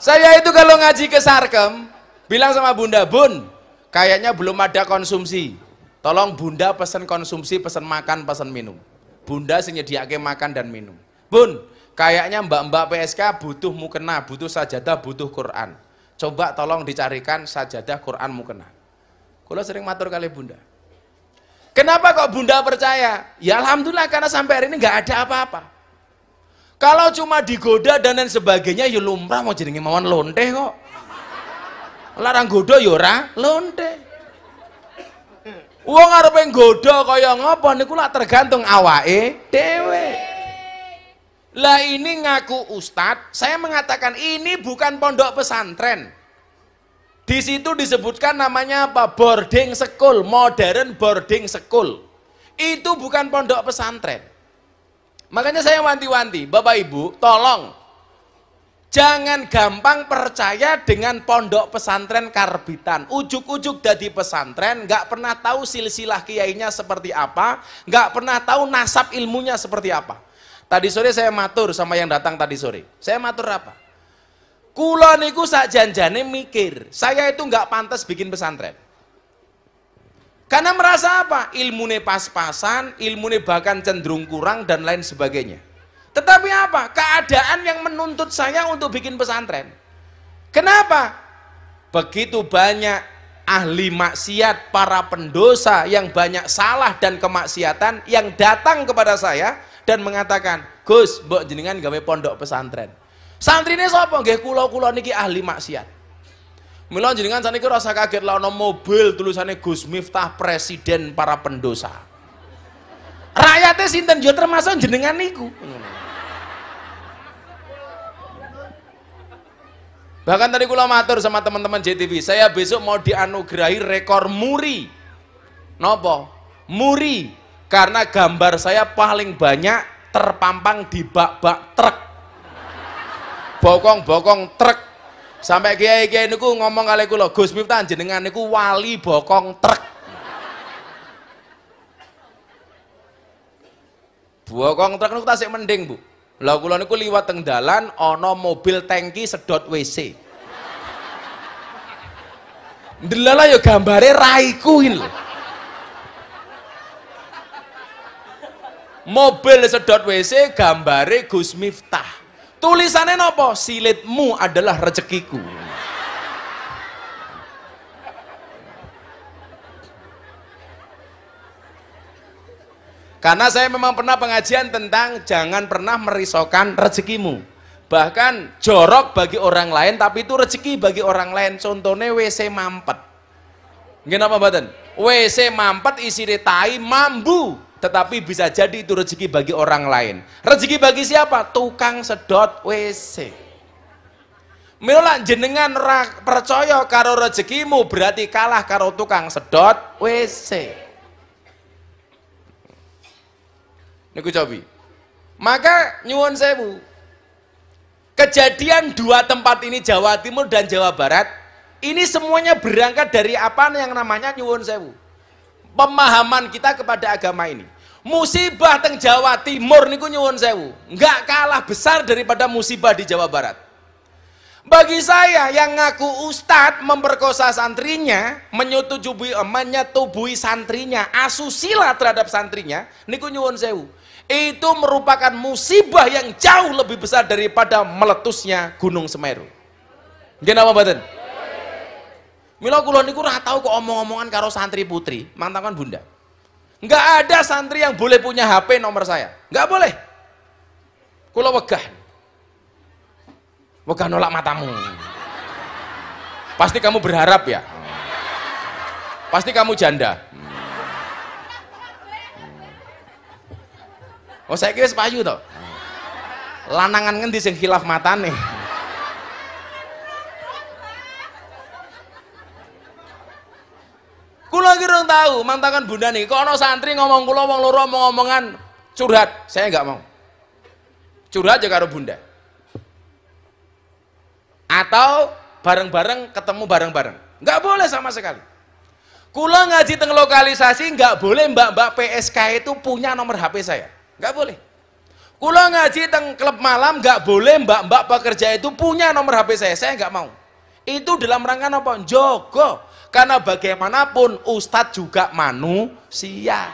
Saya itu kalau ngaji ke Sarkem bilang sama Bunda Bun, kayaknya belum ada konsumsi. Tolong Bunda pesen konsumsi, pesen makan, pesen minum. Bunda sing makan dan minum. Bun, kayaknya mbak-mbak PSK butuh mukena, butuh sajadah, butuh Quran. Coba tolong dicarikan sajadah Quran mukena. Kalau sering matur kali Bunda. Kenapa kok bunda percaya? Ya Alhamdulillah karena sampai hari ini nggak ada apa-apa. Kalau cuma digoda dan lain sebagainya, ya lumrah mau jadi mawon lonte kok. Larang goda yora ya lonte. Uang arepe penggoda kaya ngapa niku kulak tergantung awae dewe. Lah ini ngaku ustad, saya mengatakan ini bukan pondok pesantren. Di situ disebutkan namanya apa? Boarding school, modern boarding school. Itu bukan pondok pesantren. Makanya saya wanti-wanti, Bapak Ibu, tolong jangan gampang percaya dengan pondok pesantren karbitan. Ujuk-ujuk dari pesantren, nggak pernah tahu silsilah kiainya seperti apa, nggak pernah tahu nasab ilmunya seperti apa. Tadi sore saya matur sama yang datang tadi sore. Saya matur apa? Kula niku sak janjane mikir, saya itu nggak pantas bikin pesantren. Karena merasa apa? Ilmune pas-pasan, ilmune bahkan cenderung kurang dan lain sebagainya. Tetapi apa? Keadaan yang menuntut saya untuk bikin pesantren. Kenapa? Begitu banyak ahli maksiat, para pendosa yang banyak salah dan kemaksiatan yang datang kepada saya dan mengatakan, "Gus, mbok jenengan gawe pondok pesantren." ini sopo Gak kulo kulau niki ahli maksiat. Mila jenengan saniki rasa kaget lah mobil tulisannya Gus Miftah presiden para pendosa. Rakyatnya sinten yo ya termasuk jenengan niku. Bahkan tadi kula matur sama teman-teman JTV, saya besok mau dianugerahi rekor muri. Nopo? Muri karena gambar saya paling banyak terpampang di bak-bak truk bokong-bokong truk. Sampai kiai-kiai niku ngomong kali kula, Gus Miftah jenengan niku wali bokong truk. Bokong truk niku tasik mending, Bu. Lah kula niku liwat teng dalan ana mobil tangki sedot WC. Delala yo gambare raiku lho. Mobil sedot WC gambare Gus Miftah. Tulisannya nopo? Silitmu adalah rezekiku. Karena saya memang pernah pengajian tentang jangan pernah merisaukan rezekimu. Bahkan jorok bagi orang lain, tapi itu rezeki bagi orang lain. Contohnya WC mampet. Nggih apa mboten? WC mampet isi tai mambu tetapi bisa jadi itu rezeki bagi orang lain. Rezeki bagi siapa? Tukang sedot WC. Mila jenengan percaya karo rezekimu berarti kalah karo tukang sedot WC. Niku cobi. Maka nyuwun sewu. Kejadian dua tempat ini Jawa Timur dan Jawa Barat ini semuanya berangkat dari apa yang namanya nyuwun sewu pemahaman kita kepada agama ini. Musibah teng Jawa Timur niku nyuwun sewu, nggak kalah besar daripada musibah di Jawa Barat. Bagi saya yang ngaku ustadz memperkosa santrinya, menyetujui tubuhi santrinya, asusila terhadap santrinya, niku nyuwun sewu. Itu merupakan musibah yang jauh lebih besar daripada meletusnya Gunung Semeru. Gimana Mbak badan? Mila kula niku ora tau kok omong-omongan karo santri putri, mantap kan Bunda. Enggak ada santri yang boleh punya HP nomor saya. Enggak boleh. Kula wegah. Wegah nolak matamu. Pasti kamu berharap ya. Pasti kamu janda. Oh saya kira sepayu toh. Lanangan ngendi sing hilaf matane. nih. tahu mantangan bunda nih kok ono santri ngomong kula wong loro mau ngomongan curhat saya nggak mau curhat aja karo bunda atau bareng-bareng ketemu bareng-bareng nggak boleh sama sekali kula ngaji teng lokalisasi nggak boleh mbak-mbak PSK itu punya nomor HP saya nggak boleh kula ngaji teng klub malam nggak boleh mbak-mbak pekerja itu punya nomor HP saya saya nggak mau itu dalam rangka apa? jogo karena bagaimanapun ustadz juga manusia.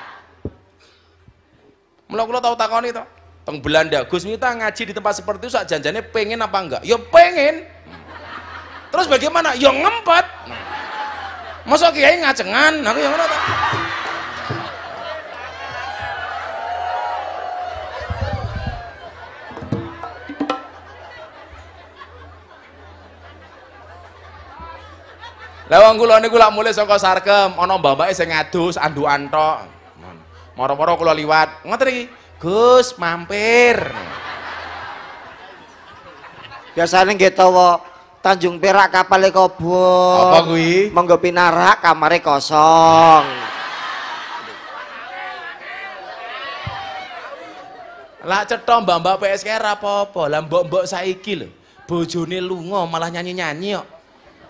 Mula kula tahu takon itu. Teng Belanda, Gus Mita ngaji di tempat seperti itu saat janjane pengen apa enggak? Ya pengen. Terus bagaimana? Ya ngempet. Nah, masuk kiai ngacengan, aku yang ngono Lah wong kula niku lak mulih saka Sarkem, ana mbambake sing ngadus andukan tok. Moro-moro kula liwat. Ngoten iki, Gus mampir. Biasane nggih tawa Tanjung Perak kapal e kobong. Apa kuwi? Monggo pinarak kamare kosong. Lah cetha mbak-mbak PSK e ra apa-apa. Lah mbok-mbok saiki lho, bojone lunga malah nyanyi-nyanyi kok. -nyanyi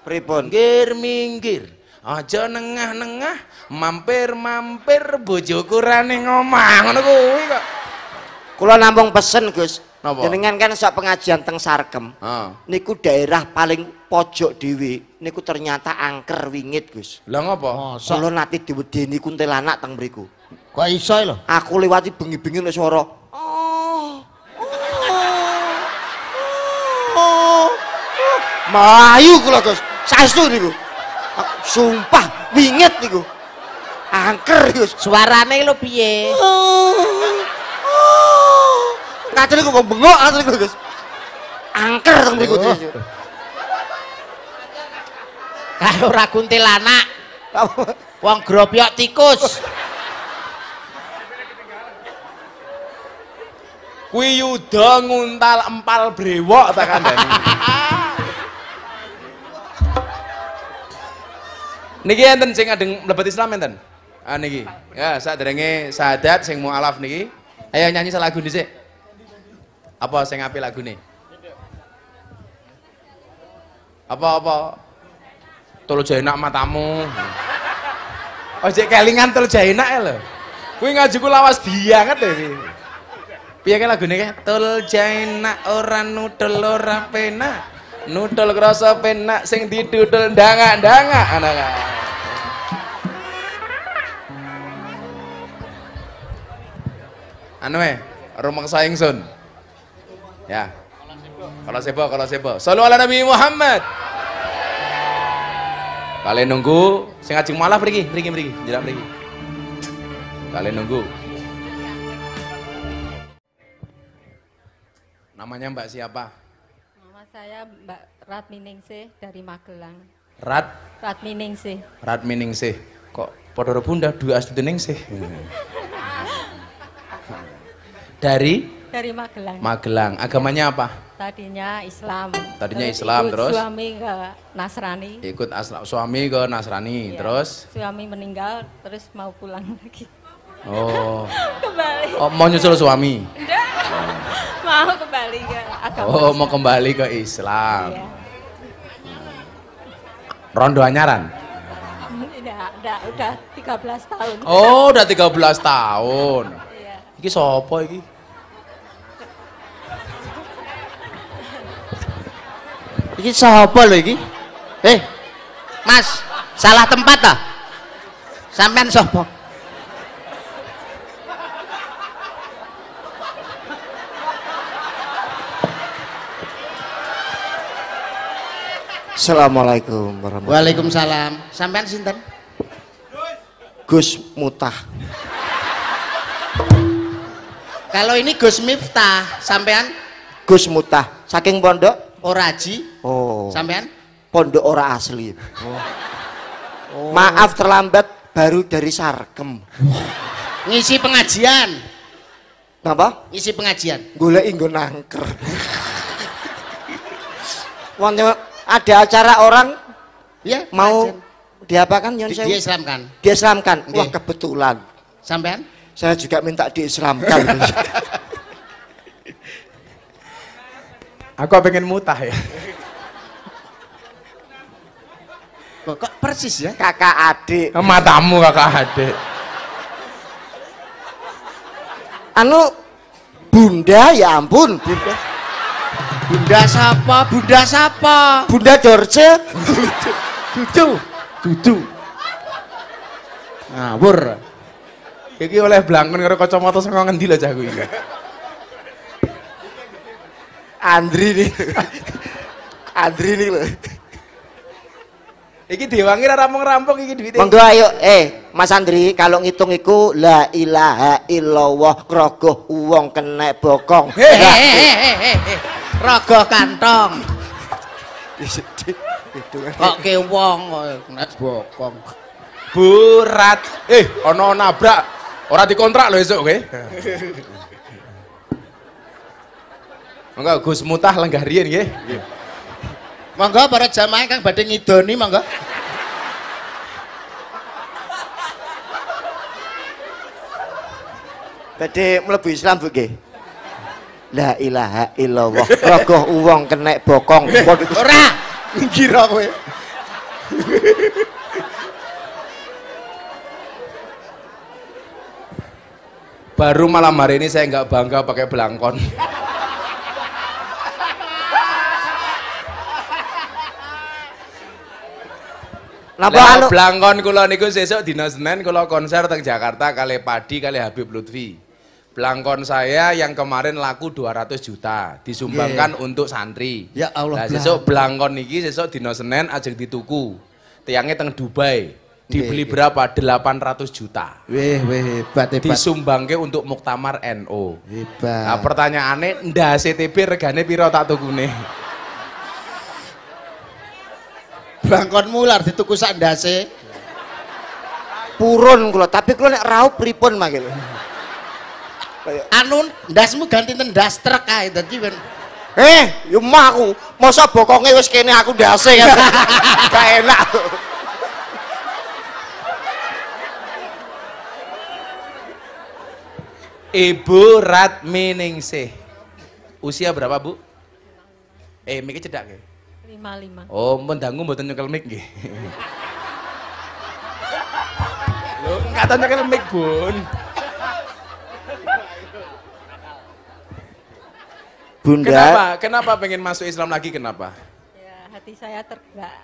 pripun minggir minggir aja nengah-nengah mampir-mampir bojoku ra ning omah ngono kuwi kok kula nambung pesen Gus Napa? Jenengan kan sok pengajian teng Sarkem. Ah. Niku daerah paling pojok dhewe. Niku ternyata angker wingit, Gus. Lah ngapa? Oh, kula nate diwedeni kuntilanak teng mriku. Kok iso e lho? Aku liwati bengi-bengi nek swara. Oh. Oh. Oh. Melayu kula, Gus. Saestu niku. Sumpah winget niku. Angker, Gus. Suarane lho piye? Ah, ah. Katene kok bengok katene kok, Gus. Angker teng mriku. Kayak ora kuntilanak. Wong grobyok tikus. Kuwi yuda nguntal empal brewok tak kandhani. Niki enten sing adeng mlebet Islam enten? Ah niki. Ya, derenge sadat sing mualaf niki. Ayo nyanyi salah lagu dhisik. Apa sing apik lagune? Apa-apa? Tulu enak matamu. Ojek oh, kelingan jae enak ya, lho. Kuwi ngajiku lawas banget lho ya, iki. Piye kan lagune ke? jae enak ora nutul ora penak nudel krasa penak sing didudel danga danga anak-anak anu eh rumah saing sun ya kalau sebo kalau sebo selalu ala Nabi Muhammad kalian nunggu sing ajeng malah pergi pergi pergi jelas pergi kalian nunggu namanya mbak siapa saya Mbak Ratminingsih dari Magelang. Rat? Ratminingsih. Ratminingsih. Kok pun bunda dua asli hmm. dari? Dari Magelang. Magelang. Agamanya apa? Tadinya Islam. Tadinya terus Islam ikut terus? Suami ke Nasrani. Ikut asla, suami ke Nasrani iya. terus? Suami meninggal terus mau pulang lagi. Oh. kembali. Oh, mau nyusul suami? Enggak. mau kembali ke agama. Oh, mau kembali ke Islam. Iya. Hmm. Rondo Anyaran? Tidak, enggak, udah 13 tahun. Oh, udah 13 tahun. Iya. Iki sopo iki? Iki sopo lho iki? Eh, Mas, salah tempat ah? Sampean sapa? Assalamualaikum warahmatullahi Waalaikumsalam. Sampean sinten? Gus Mutah. Kalau ini Gus Miftah, sampean Gus Mutah. Saking pondok Oraji. Oh. Sampean pondok ora asli. Oh. Oh. Maaf terlambat baru dari Sarkem. Oh. Ngisi pengajian. Napa? Ngisi pengajian. Golek nggo nangker. Wong ada acara orang ya mau diapakan Yon Sewu? Diislamkan. Diislamkan. Wah kebetulan. Sampean? Saya juga minta diislamkan. Aku pengen mutah ya. kok persis ya? Kakak adik. Oh, matamu kakak adik. Anu, bunda ya ampun, bunda. Bunda siapa? Bunda siapa? Bunda George. Dudu. Dudu. Ngawur. Iki oleh blangkon karo kacamata saka ngendi lho cah kuwi. Andri nih. Andri nih lho. Iki diwangi ora rampong rampung iki duwite. Monggo ayo eh Mas Andri kalau ngitung iku la ilaha illallah krogoh wong kena bokong. Hei Raga kantong. Iya, kan. Kok ke wong bokong. Burat. Eh, ono nabrak. Ora dikontrak lho esuk kowe. Monggo Gus Mutah lenggah riyen nggih. Monggo para jamaah kang badhe ngidoni monggo. Badhe mlebu Islam Bu nggih. La ilaha illallah. Rogoh uang kena bokong. Ora, aku ya Baru malam hari ini saya nggak bangga pakai belangkon. Napa alu belangkon kula niku sesuk dina Senin kula konser teng Jakarta kali Padi kali Habib Lutfi. Belangkon saya yang kemarin laku 200 juta disumbangkan yeah. untuk santri. Ya Allah. Nah, sesok belangkon niki sesok dino Senin ajeng dituku. Tiangnya teng Dubai. Dibeli yeah, berapa? 800 juta. Wih, wih, hebat, hebat. Disumbangke untuk Muktamar NO. Hebat. Nah, pertanyaannya, ndak CTP regane piro tak nih. Belangkon mular dituku sak ndase. Purun kula, tapi kula nek raup pripun mangkel. Anun anu ndasmu ganti ndas truk ae dadi ben eh yo mah aku masa bokonge wis kene aku ndase ya kan? ga enak Ibu Ratminingsih. Usia berapa, Bu? Eh, mikir cedak Lima lima. Oh, mendangu mboten nyekel mik nggih. Lo enggak tanya nyekel Bun. Bunda. Kenapa? Kenapa pengen masuk Islam lagi? Kenapa? Ya, hati saya tergerak.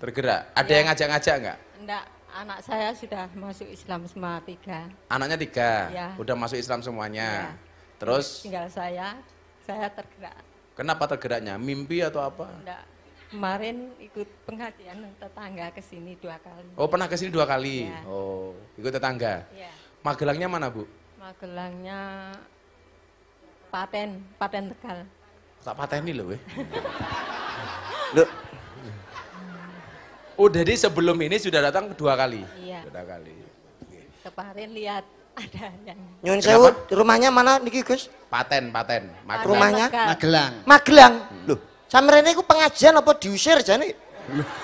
Tergerak. Ada ya. yang ngajak-ngajak enggak? Enggak. Anak saya sudah masuk Islam semua tiga. Anaknya tiga? Ya. Udah masuk Islam semuanya? Ya. Terus? Tinggal saya, saya tergerak. Kenapa tergeraknya? Mimpi atau apa? Enggak. Kemarin ikut pengajian tetangga ke sini dua kali. Oh, pernah ke sini dua kali? Ya. Oh, ikut tetangga? Ya. Magelangnya mana, Bu? Magelangnya Paten, Paten Tegal. Tak pateni lho we. Loh. Oh, jadi sebelum ini sudah datang dua kali. Iya. Dua kali. Kemarin lihat ada yang. Nyun sewu, rumahnya mana niki, Gus? Paten, Paten. Magelang. Rumahnya Magelang. Magelang. Hmm. Loh, sampeyan niku pengajian apa diusir jane?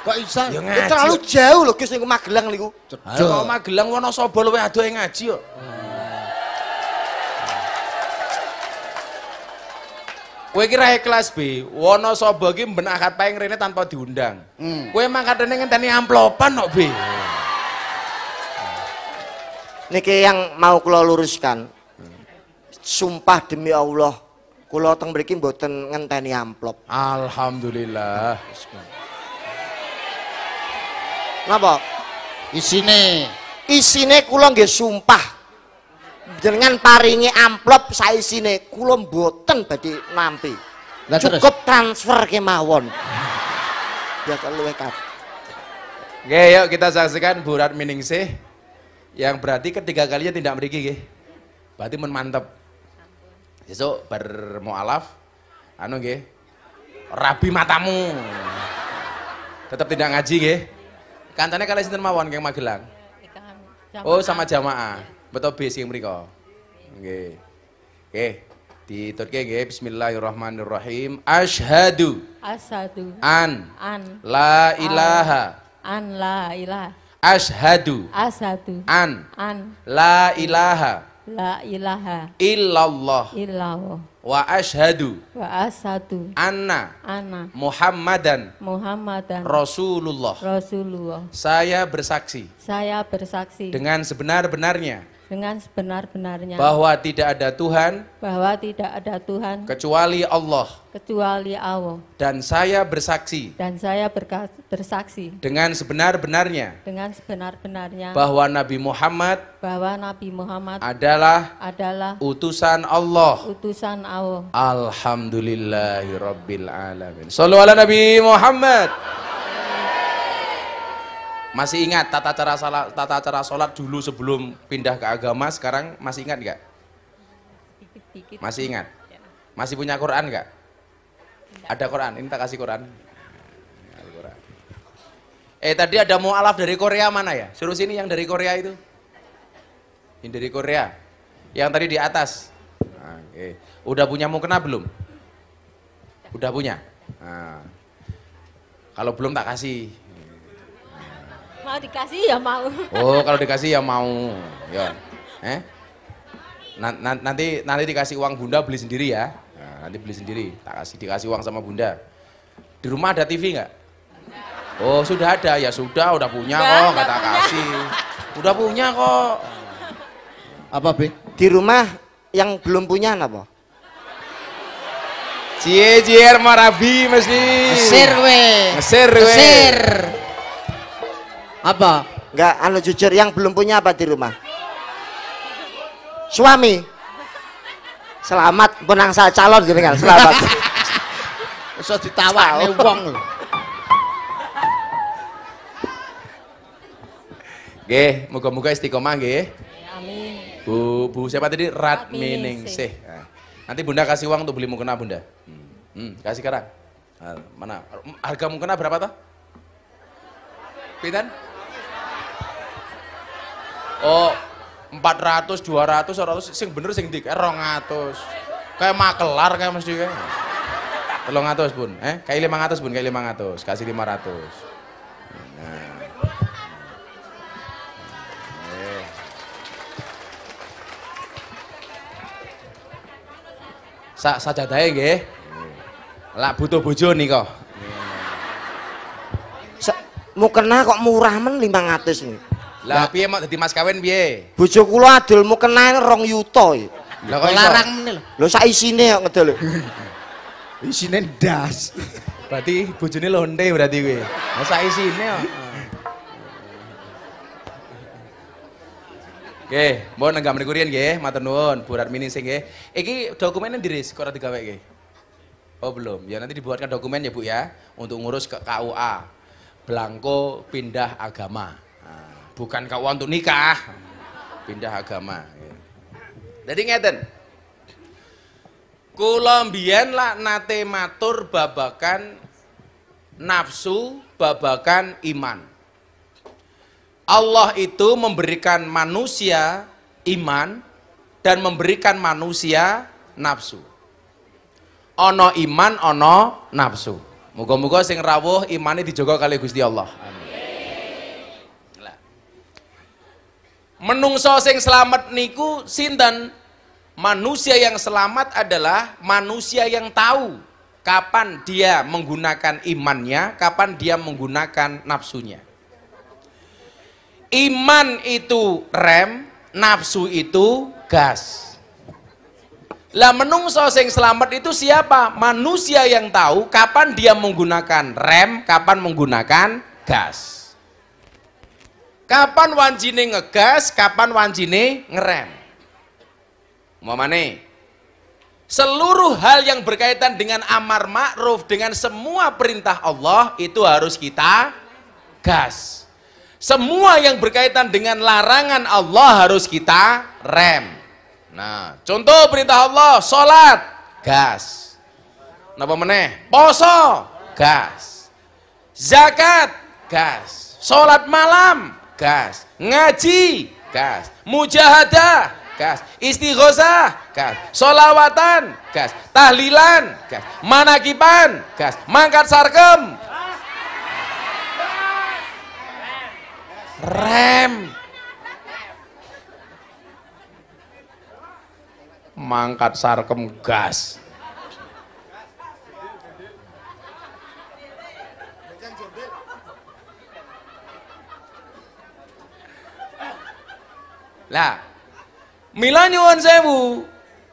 kok iso? Ya ngaji. Terlalu jauh lho Gus niku Magelang niku. Cedhak. Kok Magelang Wonosobo luwe adoh ngaji kok. Hmm. Kue kira kelas B, Wonosobo iki ben akad paling rene tanpa diundang. Hmm. Kowe rene ngenteni amplopan no, B. Hmm. Niki yang mau kulo luruskan. Sumpah demi Allah, kulo teng mriki mboten ngenteni amplop. Alhamdulillah. Napa? Isine. Isine kulo nggih sumpah jangan paringi amplop sini kulom boten bagi nampi. Nah, Cukup terus. transfer mawon Ya kalau wekat oke yuk kita saksikan Burat Miningsih yang berarti ketiga kalinya tidak meriki gey Berarti men besok Besok bermualaf anu gey Rabi matamu. Tetap tidak ngaji nggih. kantannya kalian sinten mawon geng Magelang. Oh, sama jamaah. Betul B sing mriko. Nggih. di Diturke nggih bismillahirrahmanirrahim. Asyhadu. Asyhadu. An. An. La ilaha. An la ilaha. Asyhadu. Asyhadu. An. An. La ilaha. La ilaha. Illallah. Illallah. Wa ashadu. Wa ashadu. Anna. Anna. Muhammadan. Muhammadan. Rasulullah. Rasulullah. Saya bersaksi. Saya bersaksi. Dengan sebenar-benarnya dengan sebenar-benarnya bahwa tidak ada Tuhan bahwa tidak ada Tuhan kecuali Allah kecuali Allah dan saya bersaksi dan saya bersaksi dengan sebenar-benarnya dengan sebenar-benarnya bahwa Nabi Muhammad bahwa Nabi Muhammad adalah adalah utusan Allah utusan Allah alhamdulillahirabbil alamin ala nabi Muhammad masih ingat tata cara salat, tata cara sholat dulu sebelum pindah ke agama sekarang masih ingat nggak? Masih ingat? Ya. Masih punya Quran nggak? Ada Quran, ini tak kasih Quran. Eh tadi ada mualaf dari Korea mana ya? Suruh sini yang dari Korea itu. Yang dari Korea. Yang tadi di atas. Ah, oke. Udah punya mukena belum? Udah punya? Nah. Kalau belum tak kasih. Kalau dikasih ya mau. Oh, kalau dikasih ya mau. Ya. Eh? Nanti nanti dikasih uang Bunda beli sendiri ya. Nah, nanti beli sendiri. Tak kasih dikasih uang sama Bunda. Di rumah ada TV nggak? Oh, sudah ada. Ya sudah, udah punya udah, kok, kata kasih. Udah punya kok. Apa, Bi? Di rumah yang belum punya apa? Cie, cie, marabi mesti. Mesir we. Mesir apa? Enggak, anu jujur yang belum punya apa di rumah? Suami. Selamat menang saya calon gini gitu kan selamat. bisa ditawa uang lho. moga moga istiqomah nggih. Amin. Bu, Bu siapa tadi? sih nah, Nanti Bunda kasih uang untuk beli mukena Bunda. Hmm, hmm kasih sekarang. Ah, mana? Harga mukena berapa toh? Pinten? Oh, 400, 200, 100, sing bener sing dik, eh, 200. Kayak makelar kayak mesti kayak. 300, pun, Eh, kayak lima 500, pun, kayak lima 500. Kasih 500. ratus. Nah. sa Sak sajadahe nggih. Lah butuh bojo nika. Sa mukena kok murah men 500 nih. Lah piye mau jadi mas kawin piye? Bojo kula mau kena Rong Yutoi. E. lho kok larang meneh lho. Lho sak isine kok ngedol e. lho. isine ndas. Berarti bojone lonte berarti gue. lho sak isine kok. Oke, mau nenggak meniku ya, matur nuwun Bu Ratmini sing Iki dokumennya diris kok ora digawe nggih. Oh belum, ya nanti dibuatkan dokumen ya Bu ya untuk ngurus ke KUA. Belangko pindah agama bukan kau untuk nikah pindah agama ya. jadi ngeten kulombian lah nate matur babakan nafsu babakan iman Allah itu memberikan manusia iman dan memberikan manusia nafsu ono iman ono nafsu muga-muga sing rawuh imane dijogo kali Gusti Allah menungso sing selamat niku sinten manusia yang selamat adalah manusia yang tahu kapan dia menggunakan imannya kapan dia menggunakan nafsunya iman itu rem nafsu itu gas lah menungso sing selamat itu siapa? Manusia yang tahu kapan dia menggunakan rem, kapan menggunakan gas. Kapan wanjine ngegas, kapan wanjine ngerem. Umpamane seluruh hal yang berkaitan dengan amar ma'ruf dengan semua perintah Allah itu harus kita gas. Semua yang berkaitan dengan larangan Allah harus kita rem. Nah, contoh perintah Allah, sholat gas. Napa meneh? Poso, gas. Zakat, gas. Sholat malam, gas ngaji gas mujahadah gas istighosa gas solawatan gas tahlilan gas manakipan gas mangkat sarkem rem mangkat sarkem gas Lah, mila nyuwun sewu.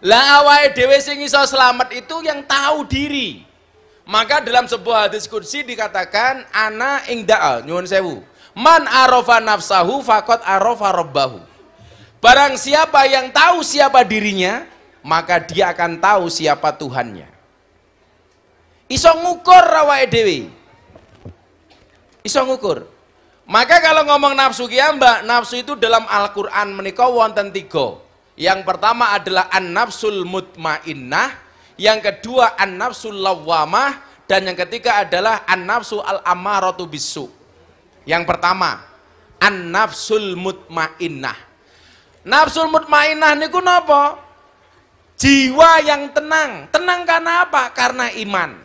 Lah awal dhewe sing iso selamat itu yang tahu diri. Maka dalam sebuah hadis kursi dikatakan ana ing da'a nyuwun sewu. Man arofa nafsahu fakot arofa robbahu. Barang siapa yang tahu siapa dirinya, maka dia akan tahu siapa Tuhannya. Iso ngukur rawai dhewe. Iso ngukur. Maka kalau ngomong nafsu kiamba, nafsu itu dalam Al-Qur'an menikah wonten tiga. Yang pertama adalah an-nafsul mutmainnah, yang kedua an-nafsul lawamah, dan yang ketiga adalah an-nafsu al-amaratu bisu. Yang pertama, an-nafsul mutmainnah. Nafsul mutmainnah niku kenapa? Jiwa yang tenang. Tenang karena apa? Karena iman.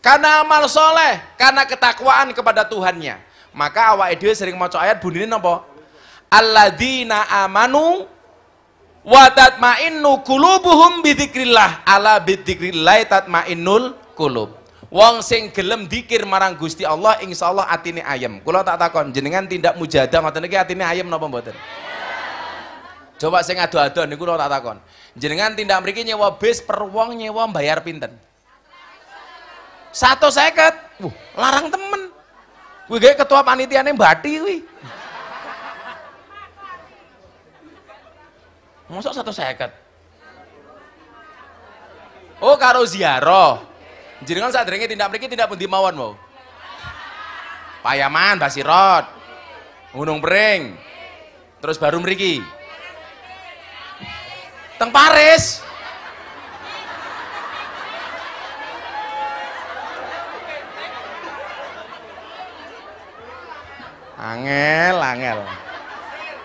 Karena amal soleh, karena ketakwaan kepada Tuhannya. Maka awak itu sering mau ayat bunine napa? Alladzina amanu watat tatma'innu qulubuhum bi bidikrilah Ala tat main nul kulub. Wong sing gelem dikir marang Gusti Allah Insya Allah atini ayam. kalau tak takon jenengan tindak mujadah ngoten iki atine ayam nopo mboten? Coba saya ngadu adu nih kalau tak takon. Jenengan tindak mriki nyewa bis per wong nyewa bayar pinten? Satu seket. Uh larang temen. Kuwi gawe ketua panitiane Mbati kuwi. Mosok 150. Oh karo ziarah. Jenengan sadrenge tindak mriki tindak pundi mawon mau? Payaman, Basirot, Gunung Pring. Terus baru mriki. Teng Paris. Angel, angel.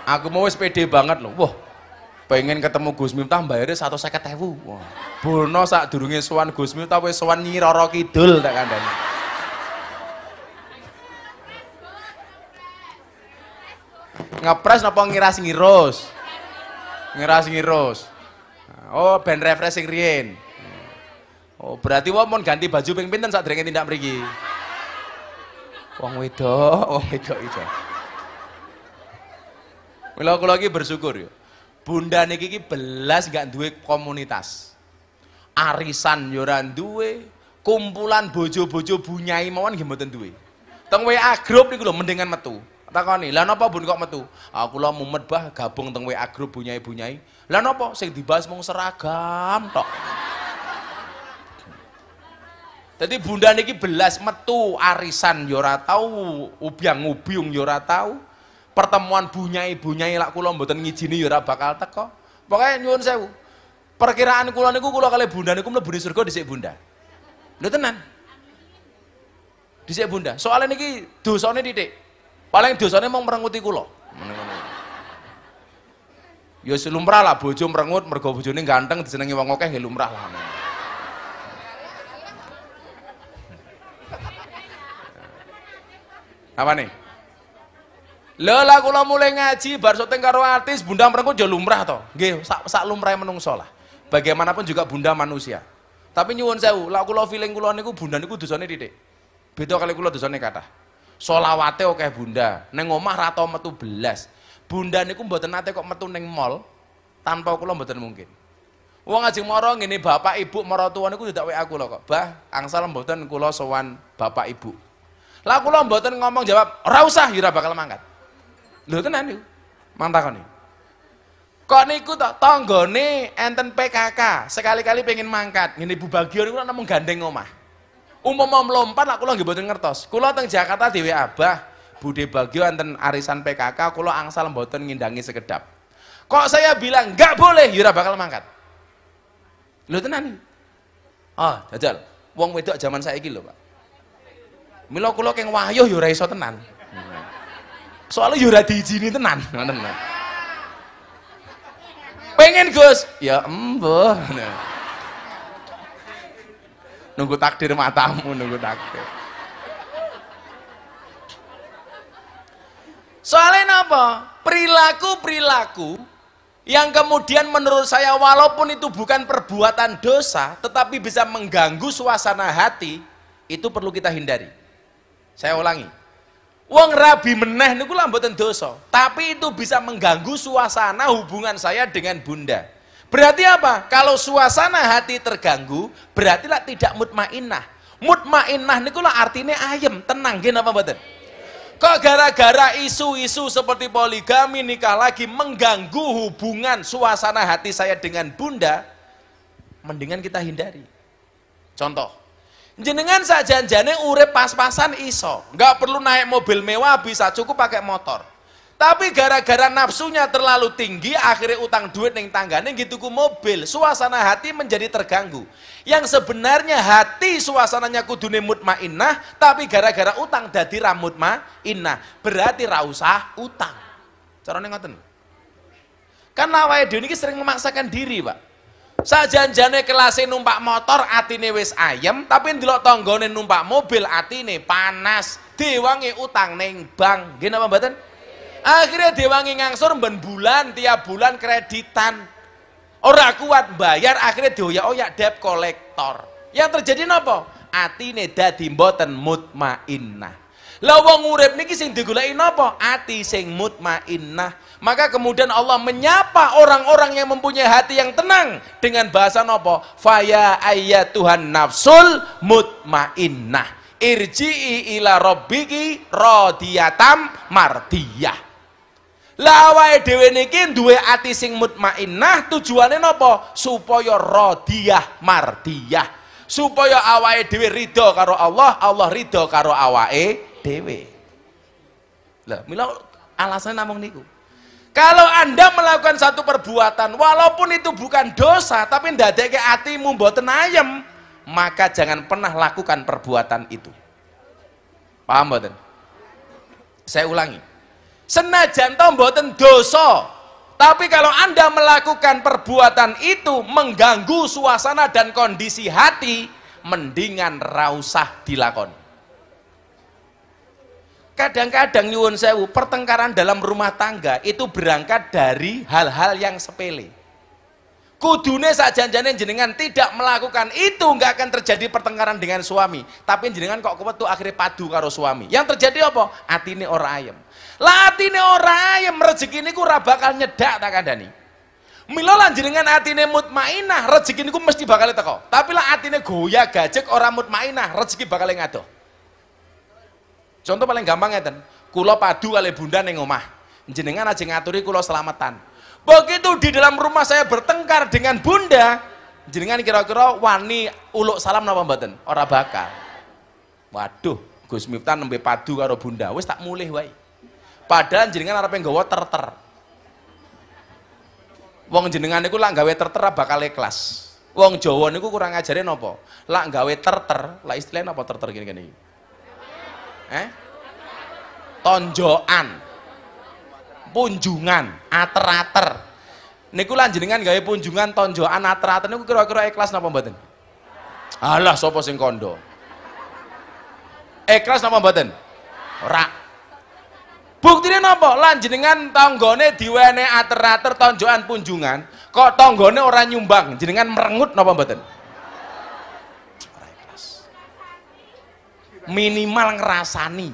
Aku mau SPD banget loh. Wah, pengen ketemu Gus Miftah bayarnya satu seket tewu. Wah, Bono sak durungnya suan Gus Miftah, wes suan nyiroro kidul tak kandani. Ngepres napa ngiras ngiros, Ngiras ngiros. Oh, band refreshing Rien. Oh, berarti wong mau ganti baju ping pinten sak derenge tindak mriki. Wong wedok, wong wedok iso. Mila kula iki bersyukur ya. Bunda niki iki belas gak duwe komunitas. Arisan yo ya ora duwe, kumpulan bojo-bojo bunyai mawon nggih mboten duwe. Teng WA grup niku lho mendingan metu. Takoni, lah napa Bun kok metu? Aku lo mumet bah gabung teng WA grup bunyai-bunyai. Lah napa sing dibahas mung seragam tok. Jadi bunda niki belas metu arisan yora ya tahu, ubiang ubyung yora ya tahu, pertemuan bunyai bunyai lak kulo mboten ngijini yora ya bakal teko. Pokoknya nyuwun sewu. Perkiraan kulo niku kulo kali bunda niku mlebu surga dhisik bunda. Lho tenan. Dhisik bunda. Soalnya niki dosane titik. Paling dosane mau merenguti kulo Ya lumrah lah bojo merengut mergo bojone ganteng disenangi wong akeh lumrah lah. Apa nih? Lela kula mulai ngaji bar syuting karo artis, Bunda merengku jauh lumrah toh Nggih, sak sak lumrahe menungso lah. Bagaimanapun juga bunda manusia. Tapi nyuwun sewu, lak kula feeling kula niku bunda niku dosane titik. Beda kali kula dosane kathah. Solawate oke bunda, neng omah rato metu belas. Bunda niku mboten nate kok metu neng mall tanpa kula mboten mungkin. Wong ajeng mara ngene bapak ibu maratuwa niku tidak WA kula kok. Bah, angsal mboten kula sowan bapak ibu. Lah kula mboten ngomong jawab, ora usah ya bakal mangkat. Lho tenan niku. Mang takoni. Kok niku tok tanggane enten PKK, sekali-kali pengen mangkat. Ngene Bu Bagio niku nemu gandeng omah. Umpama melompat lak kula nggih mboten ngertos. Kula teng Jakarta dhewe abah, Bude Bagio enten arisan PKK, kula angsal mboten ngindangi sekedap. Kok saya bilang nggak boleh, ya bakal mangkat. Lho tenan. Ah, jajal. Wong wedok zaman saya lho, Pak. Mila kula keng wahyu ya ora iso tenan. Soalnya yura ora diizini tenan, ngoten Pengen Gus, ya embuh. Nunggu takdir matamu, nunggu takdir. Soalnya apa? Perilaku-perilaku yang kemudian menurut saya walaupun itu bukan perbuatan dosa, tetapi bisa mengganggu suasana hati, itu perlu kita hindari. Saya ulangi. uang rabi meneh niku lah mboten dosa, tapi itu bisa mengganggu suasana hubungan saya dengan Bunda. Berarti apa? Kalau suasana hati terganggu, berarti lah tidak mutmainah. Mutmainah niku lah artinya ayam. tenang gini apa mboten? Kok gara-gara isu-isu seperti poligami nikah lagi mengganggu hubungan suasana hati saya dengan bunda, mendingan kita hindari. Contoh, Jenengan sajanjane urep pas-pasan iso. Nggak perlu naik mobil mewah, bisa cukup pakai motor. Tapi gara-gara nafsunya terlalu tinggi, akhirnya utang duit neng tanggane gitu ku mobil. Suasana hati menjadi terganggu. Yang sebenarnya hati suasananya ku dunia mutmainah, tapi gara-gara utang jadi ramut ma'inah. Berarti rausah utang. Caranya ngoten. Kan awake dunia ini sering memaksakan diri, Pak. Sajanjane kelasin numpak motor atine wis ayem, tapi ndelok tanggane numpak mobil atine panas, diwangi utang neng bank. Nggih napa mboten? Akhirnya diwangi ngangsur ben bulan tiap bulan kreditan. Ora kuat bayar akhirnya dioyak-oyak debt kolektor. Yang terjadi napa? Atine dadi mboten mutmainnah. Lah wong urip niki sing digoleki napa? Ati sing mutmainnah. Maka kemudian Allah menyapa orang-orang yang mempunyai hati yang tenang dengan bahasa nopo. Faya ayat Tuhan nafsul mutmainnah. Irji'i ila robbiki rodiyatam mardiyah. lawai dewe dhewe niki duwe ati sing mutmainnah tujuannya nopo? Supaya rodiyah mardiyah. Supaya awake dewe ridho karo Allah, Allah ridho karo awake dewe Lah mila alasannya namung niku. Kalau Anda melakukan satu perbuatan, walaupun itu bukan dosa, tapi ndadek ke hatimu mboten tenayem, maka jangan pernah lakukan perbuatan itu. Paham mboten? Saya ulangi. Senajan toh mboten dosa, tapi kalau Anda melakukan perbuatan itu mengganggu suasana dan kondisi hati, mendingan rausah dilakoni. Kadang-kadang nyuwun sewu, pertengkaran dalam rumah tangga itu berangkat dari hal-hal yang sepele. Kudune saat sajanjane jenengan tidak melakukan itu nggak akan terjadi pertengkaran dengan suami. Tapi jenengan kok tuh akhirnya padu karo suami. Yang terjadi apa? Atine ora ayam. Lah ini orang rezeki rezeki ku kurang bakal nyedak tak nih Mila lan jenengan atine mutmainah, rezeki ini mesti bakal teko. Tapi lah atine goya gajek orang mutmainah, rezeki bakal ngaduh. Contoh paling gampang ya, kulo padu kali bunda neng omah. Jenengan aja ngaturi kulo selamatan. Begitu di dalam rumah saya bertengkar dengan bunda, jenengan kira-kira wani uluk salam napa mboten? Ora bakal. Waduh, Gus Miftah nembe padu karo bunda, wis tak mulih wae. Padahal jenengan arep nggawa terter. Wong jenengan niku lak gawe terter bakal ikhlas. Wong Jawa niku kurang ajare napa? Lak gawe terter, lak istilahnya napa terter gini-gini eh tonjoan punjungan ater-ater niku lanjenengan gawe punjungan tonjoan ater-ater niku kira-kira ikhlas napa mboten alah sapa sing kondo ikhlas napa mboten ora buktinya lanjut dengan tanggone diwene ater-ater tonjoan punjungan kok tanggone orang nyumbang jenengan merengut napa mboten minimal ngerasani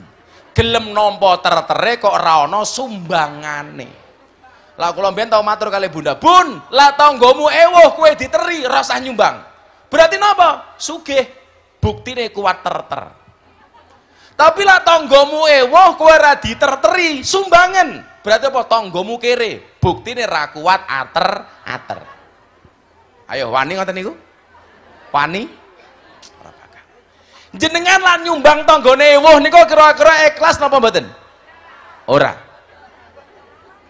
gelem nompo tertere kok raono sumbangane lah kalau mbiyen tau matur kali Bunda, "Bun, lah ngomu ewoh kue diteri rasah nyumbang." Berarti napa? bukti nih kuat terter. Tapi lah tonggomu ewoh kue radi terteri sumbangan. Berarti apa Tonggomu kere? bukti nih rakuat ater-ater. Ayo wani ngerti niku? Wani? jenengan lan nyumbang tonggone wuh niko kira-kira ikhlas napa mboten ora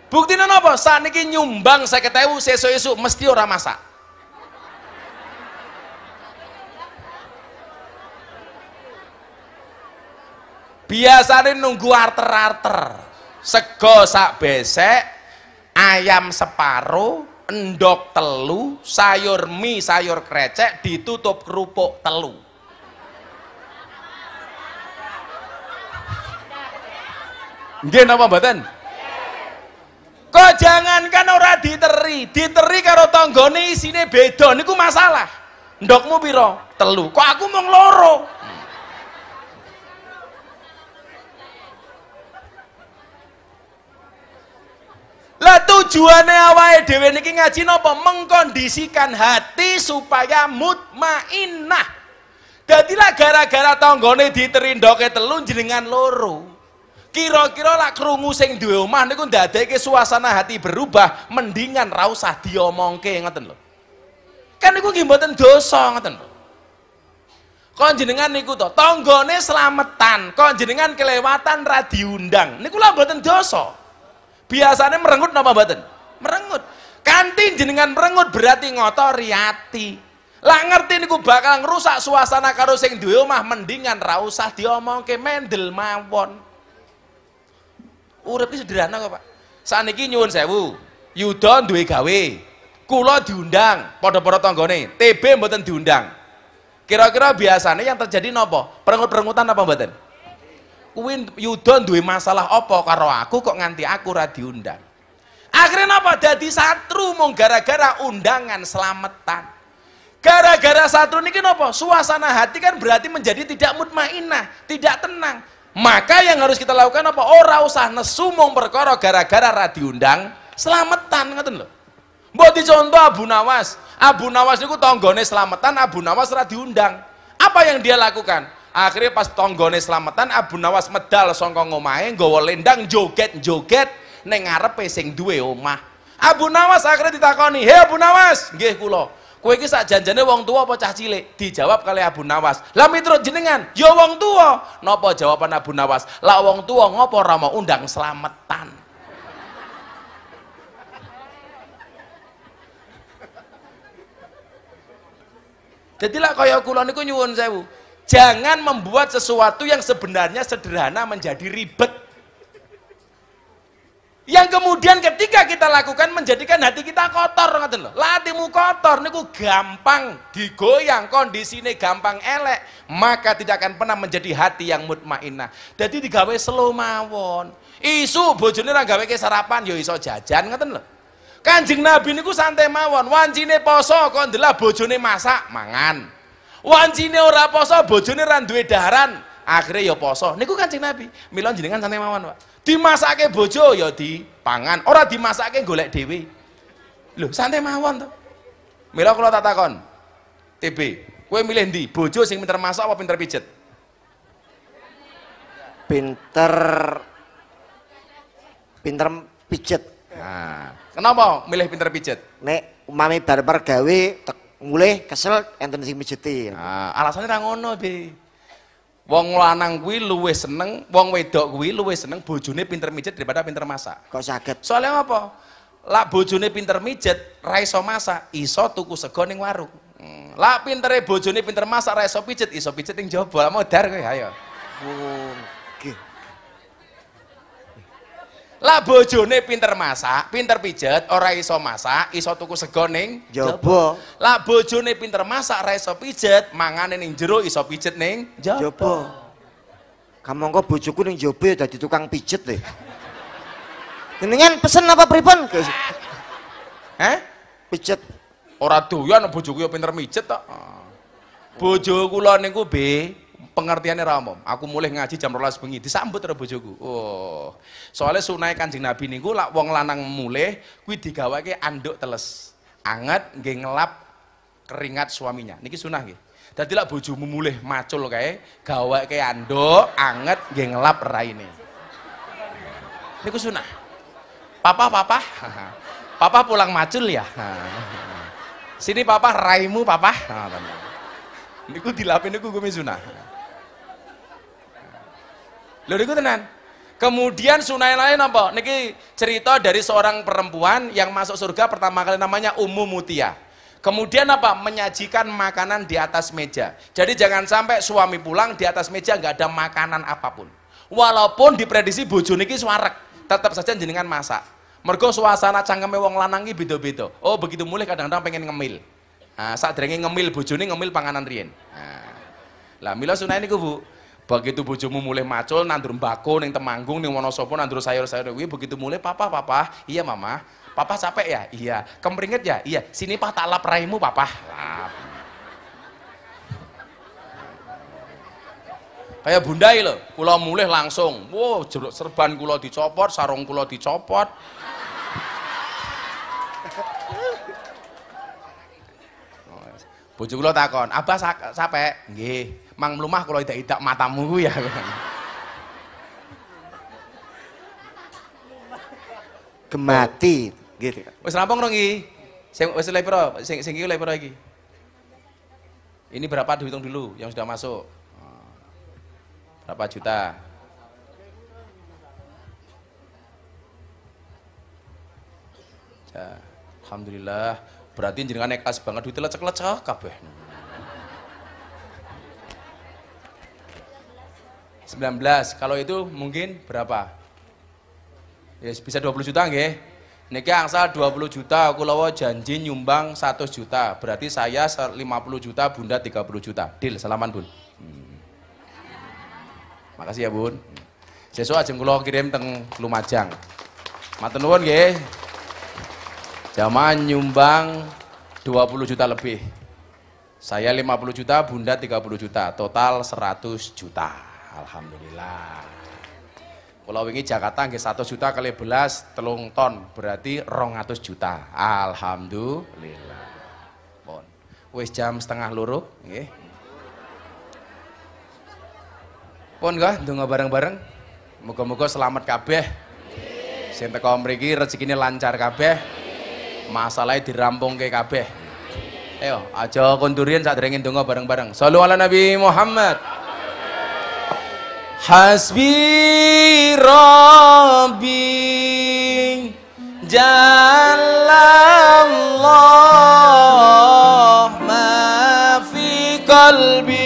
buktinya saat niki nyumbang saya ketahui esuk mesti ora masak biasanya nunggu arter-arter sego sak besek ayam separo endok telu sayur mie sayur krecek ditutup kerupuk telu Nggih napa mboten? Kok kan ora diteri, diteri karo tanggane isine beda niku masalah. Ndokmu piro? Telu. Kok aku mung loro? Lah tujuannya awalnya dewe niki ngaji nopo mengkondisikan hati supaya mutmainah. jadilah gara-gara diteri diterindoke telun jenengan loro. Kira-kira lah kerungu sing duwe omah niku ndadekke suasana hati berubah, mendingan ra usah diomongke ngoten lho. Kan niku nggih mboten dosa ngoten lho. kok jenengan niku to, tanggane selametan, kok jenengan kelewatan ra diundang. Niku lah mboten dosa. Biasanya merengut napa mboten? merengut. Kanti jenengan merengut berarti ngotori hati. Lah ngerti niku bakal ngerusak suasana karo sing duwe omah mendingan ra usah diomongke mendel mawon. Urip ki sederhana kok, Pak. ini nyuwun sewu. Yuda duwe gawe. Kula diundang, padha-padha tanggane. TB mboten diundang. Kira-kira biasanya yang terjadi nopo? Perengut-perengutan apa mboten? Kuwi Yuda duwe masalah apa karo aku kok nganti aku ora diundang. Akhirnya apa? Dadi satru mung gara-gara undangan selametan. Gara-gara satu niki nopo? Suasana hati kan berarti menjadi tidak mutmainah, tidak tenang. Maka yang harus kita lakukan apa? Ora oh, usah nesu mung perkara gara-gara ra diundang, selametan ngoten lho. Mbok dicontoh Abu Nawas. Abu Nawas niku tanggane selametan, Abu Nawas ra diundang. Apa yang dia lakukan? Akhirnya pas tanggane selametan, Abu Nawas medal songkong ngomahe nggawa lendang joget-joget ning ngarepe sing duwe omah. Abu Nawas akhirnya ditakoni, "Hei Abu Nawas, gih kula." kue iki sakjanjane wong tua apa cah cilik dijawab kali Abu Nawas lah miturut jenengan ya wong tua nopo jawaban Abu Nawas lah wong tua ngopo ramo undang selametan jadi lah kaya kulon niku nyuwun sewu jangan membuat sesuatu yang sebenarnya sederhana menjadi ribet yang kemudian ketika kita lakukan menjadikan hati kita kotor ngoten lho. Latimu kotor niku gampang digoyang kondisine gampang elek, maka tidak akan pernah menjadi hati yang mutmainah. Jadi digawe slow mawon. Isu bojone ra gawe sarapan ya iso jajan ngoten lho. Kanjeng Nabi niku santai mawon, wancine poso kok ndelah bojone masak mangan. Wancine ora poso bojone ra duwe daharan, akhirnya ya poso. Niku Kanjeng Nabi. milon jenengan santai mawon, Pak dimasake bojo ya di dipangan ora dimasake golek dewi lho santai mawon to mila kula tak takon TB kowe milih ndi bojo sing pinter masak apa pinter pijet pinter pinter pijet nah kenapa milih pinter pijet nek umami barbar gawe mulai kesel enten sing pijetin nah, alasannya ra ngono deh Wong lanang kuwi luwih seneng, wong wedok kuwi luwih seneng bojone pinter mijet daripada pinter masak. Kok saged? Soalnya apa? Lak bojone pinter mijet, ra iso masak, iso tuku sego ning warung. Hmm. Lak pintere bojone pinter masak, ra iso pijet, iso pijet ning jaba. Modar kowe, ayo. Oh. Lah bojone pinter masak, pinter pijet, orang iso masak, iso tuku sego ning jaba. Lah bojone pinter masak, ora iso pijet, mangane ning jero iso pijet ning jaba. Kamangka bojoku ning jaba ya jadi tukang pijet lho. Jenengan pesen apa pripun? Eh, Pijet. Ora doyan bojoku ya pinter mijet tok. Oh. Bojo kula niku B pengertiannya ramom. Aku mulai ngaji jam 12 bengi, disambut karo bojoku. Oh. Soalnya sunai Kanjeng Nabi niku lak wong lanang mulai digawe digawake anduk teles. Anget gengelap, ngelap keringat suaminya. Niki sunah ya. Jadi lak bojomu mulih macul kae, gawake anduk, anget rai ngelap ini. Niku sunah. Papa, papa. Papa pulang macul ya. Sini papa raimu papa. Niku dilapin niku gue sunah. Lho niku tenan. Kemudian sunai lain apa? Niki cerita dari seorang perempuan yang masuk surga pertama kali namanya Ummu Mutia. Kemudian apa? Menyajikan makanan di atas meja. Jadi jangan sampai suami pulang di atas meja nggak ada makanan apapun. Walaupun diprediksi bojo niki suarek, tetap saja jenengan masak. Mergo suasana cangkeme wong lanang iki beda-beda. Oh, begitu mulai kadang-kadang pengen ngemil. Saat nah, sak ngemil bojone ngemil panganan riyen. Nah. Lah mila sunai niku, Bu. Begitu bojomu mulai macul, nandur mbako, ning temanggung, ning monosopun, nandur sayur-sayur kuwi, begitu mulai papa, papa, iya mama, papa capek ya, iya, kemringet ya, iya, sini pak tak lap raimu papa, lap. Kayak bundai loh, kula mulai langsung, wow, jeruk serban kula dicopot, sarung kula dicopot, Bojo kula takon, "Abah capek Nggih mang mlumah kalau tidak tidak matamu ku ya gemati gitu wis rampung dong iki sing wis le piro sing sing iki le piro iki ini berapa dihitung dulu yang sudah masuk berapa juta ya, Alhamdulillah berarti jenengan nekas banget duitnya lecek-lecek kabeh 19. Kalau itu mungkin berapa? Yes, ya, bisa 20 juta nggih. Niki angsal 20 juta aku lawa janji nyumbang 100 juta. Berarti saya 50 juta, Bunda 30 juta. Deal, salaman, Bun. Hmm. Makasih ya, Bun. Sesuk ajeng kula kirim teng Lumajang. Matur nuwun nggih. Jaman nyumbang 20 juta lebih. Saya 50 juta, Bunda 30 juta, total 100 juta. Alhamdulillah. Pulau wingi Jakarta nggih 1 juta kali belas telung ton berarti 200 juta. Alhamdulillah. Pon. Wis jam setengah loro nggih. Pun nggih ndonga bareng-bareng. Moga-moga selamat kabeh. Sing teko mriki rezekine lancar kabeh. Masalahnya dirampung ke kabeh. Ayo, aja kondurian saat ringin bareng-bareng. Salu ala Nabi Muhammad. Hasbi Rabbi Jalallah Ma fi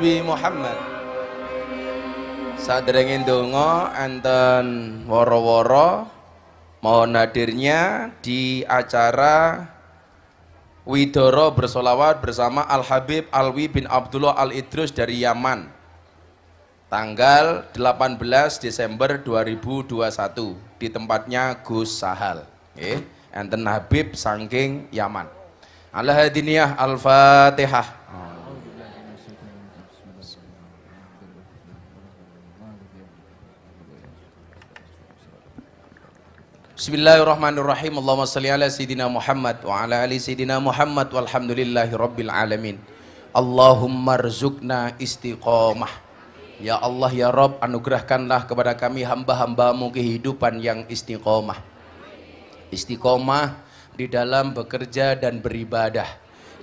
Nabi Muhammad Sadrengin dongo anten woro-woro mohon hadirnya di acara Widoro bersolawat bersama Al-Habib Alwi bin Abdullah Al-Idrus dari Yaman tanggal 18 Desember 2021 di tempatnya Gus Sahal eh, enten Habib Sangking Yaman Al-Hadiniyah Al-Fatihah Bismillahirrahmanirrahim. Allahumma salli ala sayidina Muhammad wa ala ali sayidina Muhammad walhamdulillahi rabbil alamin. Allahumma rzuqna istiqomah. Ya Allah ya Rob, anugerahkanlah kepada kami hamba-hambamu kehidupan yang istiqomah. Istiqomah di dalam bekerja dan beribadah.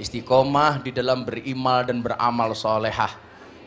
Istiqomah di dalam berimal dan beramal solehah.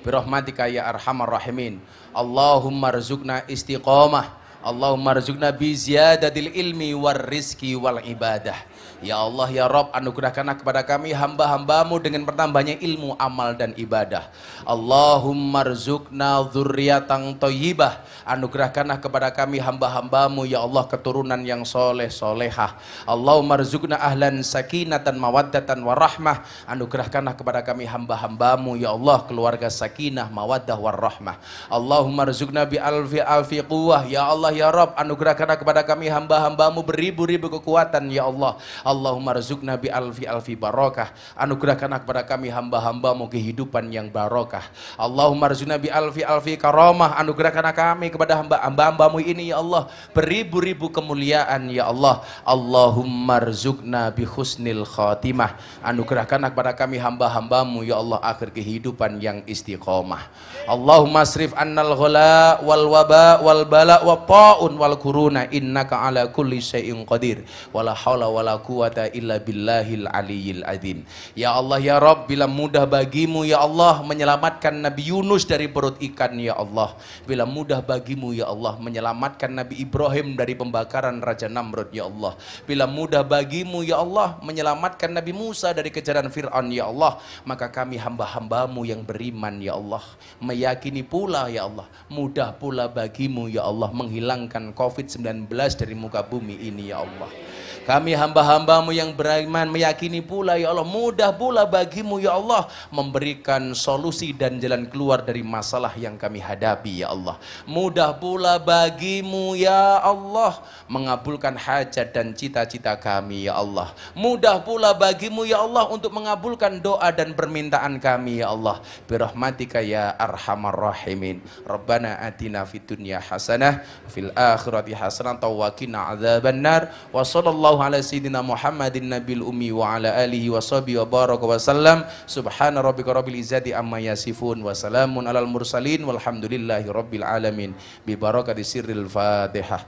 Birohmatika ya arhamar rahimin. Allahumma rzuqna istiqomah Allahumma rizukna bi ziyadatil ilmi war rizki wal ibadah Ya Allah, Ya Rob, anugerahkanlah kepada kami hamba-hambamu dengan bertambahnya ilmu, amal, dan ibadah. Allahumma rzukna dzurriatan toyibah. Anugerahkanlah kepada kami hamba-hambamu, Ya Allah, keturunan yang soleh-solehah. Allahumma rzukna ahlan sakinatan mawaddatan warahmah. Anugerahkanlah kepada kami hamba-hambamu, Ya Allah, keluarga sakinah, mawaddah, warahmah. Allahumma rzukna bi alfi alfi quwah. Ya Allah, Ya Rob, anugerahkanlah kepada kami hamba-hambamu beribu-ribu kekuatan, Ya Allah. Allahumma rizukna bi alfi alfi barokah. Anugerahkan kepada kami hamba-hambamu kehidupan yang barokah. Allahumma rizukna bi alfi alfi karomah. Anugerahkan kami kepada hamba-hambamu ini ya Allah. Beribu-ribu kemuliaan ya Allah. Allahumma rizukna bi husnil khatimah. Anugerahkan kepada kami hamba-hambamu ya Allah. Akhir kehidupan yang istiqomah. Allahumma srif annal ghala wal waba wal bala wa ta'un wal kuruna innaka ala kulli syai'in qadir. Wala hawla wala quwwata quwata illa billahil aliyil adzim. Ya Allah ya Rabb, bila mudah bagimu ya Allah menyelamatkan Nabi Yunus dari perut ikan ya Allah. Bila mudah bagimu ya Allah menyelamatkan Nabi Ibrahim dari pembakaran Raja Namrud ya Allah. Bila mudah bagimu ya Allah menyelamatkan Nabi Musa dari kejaran Fir'aun ya Allah. Maka kami hamba-hambamu yang beriman ya Allah. Meyakini pula ya Allah. Mudah pula bagimu ya Allah menghilangkan COVID-19 dari muka bumi ini ya Allah. Kami hamba-hambamu yang beriman meyakini pula ya Allah mudah pula bagimu ya Allah memberikan solusi dan jalan keluar dari masalah yang kami hadapi ya Allah. Mudah pula bagimu ya Allah mengabulkan hajat dan cita-cita kami ya Allah. Mudah pula bagimu ya Allah untuk mengabulkan doa dan permintaan kami ya Allah. Birahmatika ya arhamar rahimin. Rabbana atina fid dunya hasanah fil akhirati hasanah tawakina azabannar. Wa sallallahu ala sayyidina Muhammadin nabil ummi wa ala alihi wa sahbihi wa baraka wa sallam subhana rabbika rabbil izzati amma yasifun wa salamun alal mursalin walhamdulillahi rabbil alamin bi barakati sirril fatihah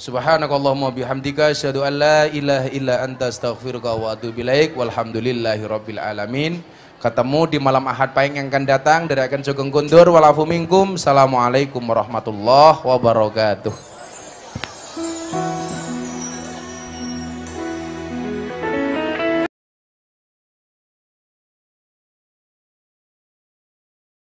Subhanakallahumma bihamdika asyhadu an la ilaha illa anta astaghfiruka wa atubu ilaik walhamdulillahi rabbil alamin Ketemu di malam Ahad Pahing yang akan datang dari akan Sugeng Kundur walafu minggum. Assalamualaikum warahmatullahi wabarakatuh.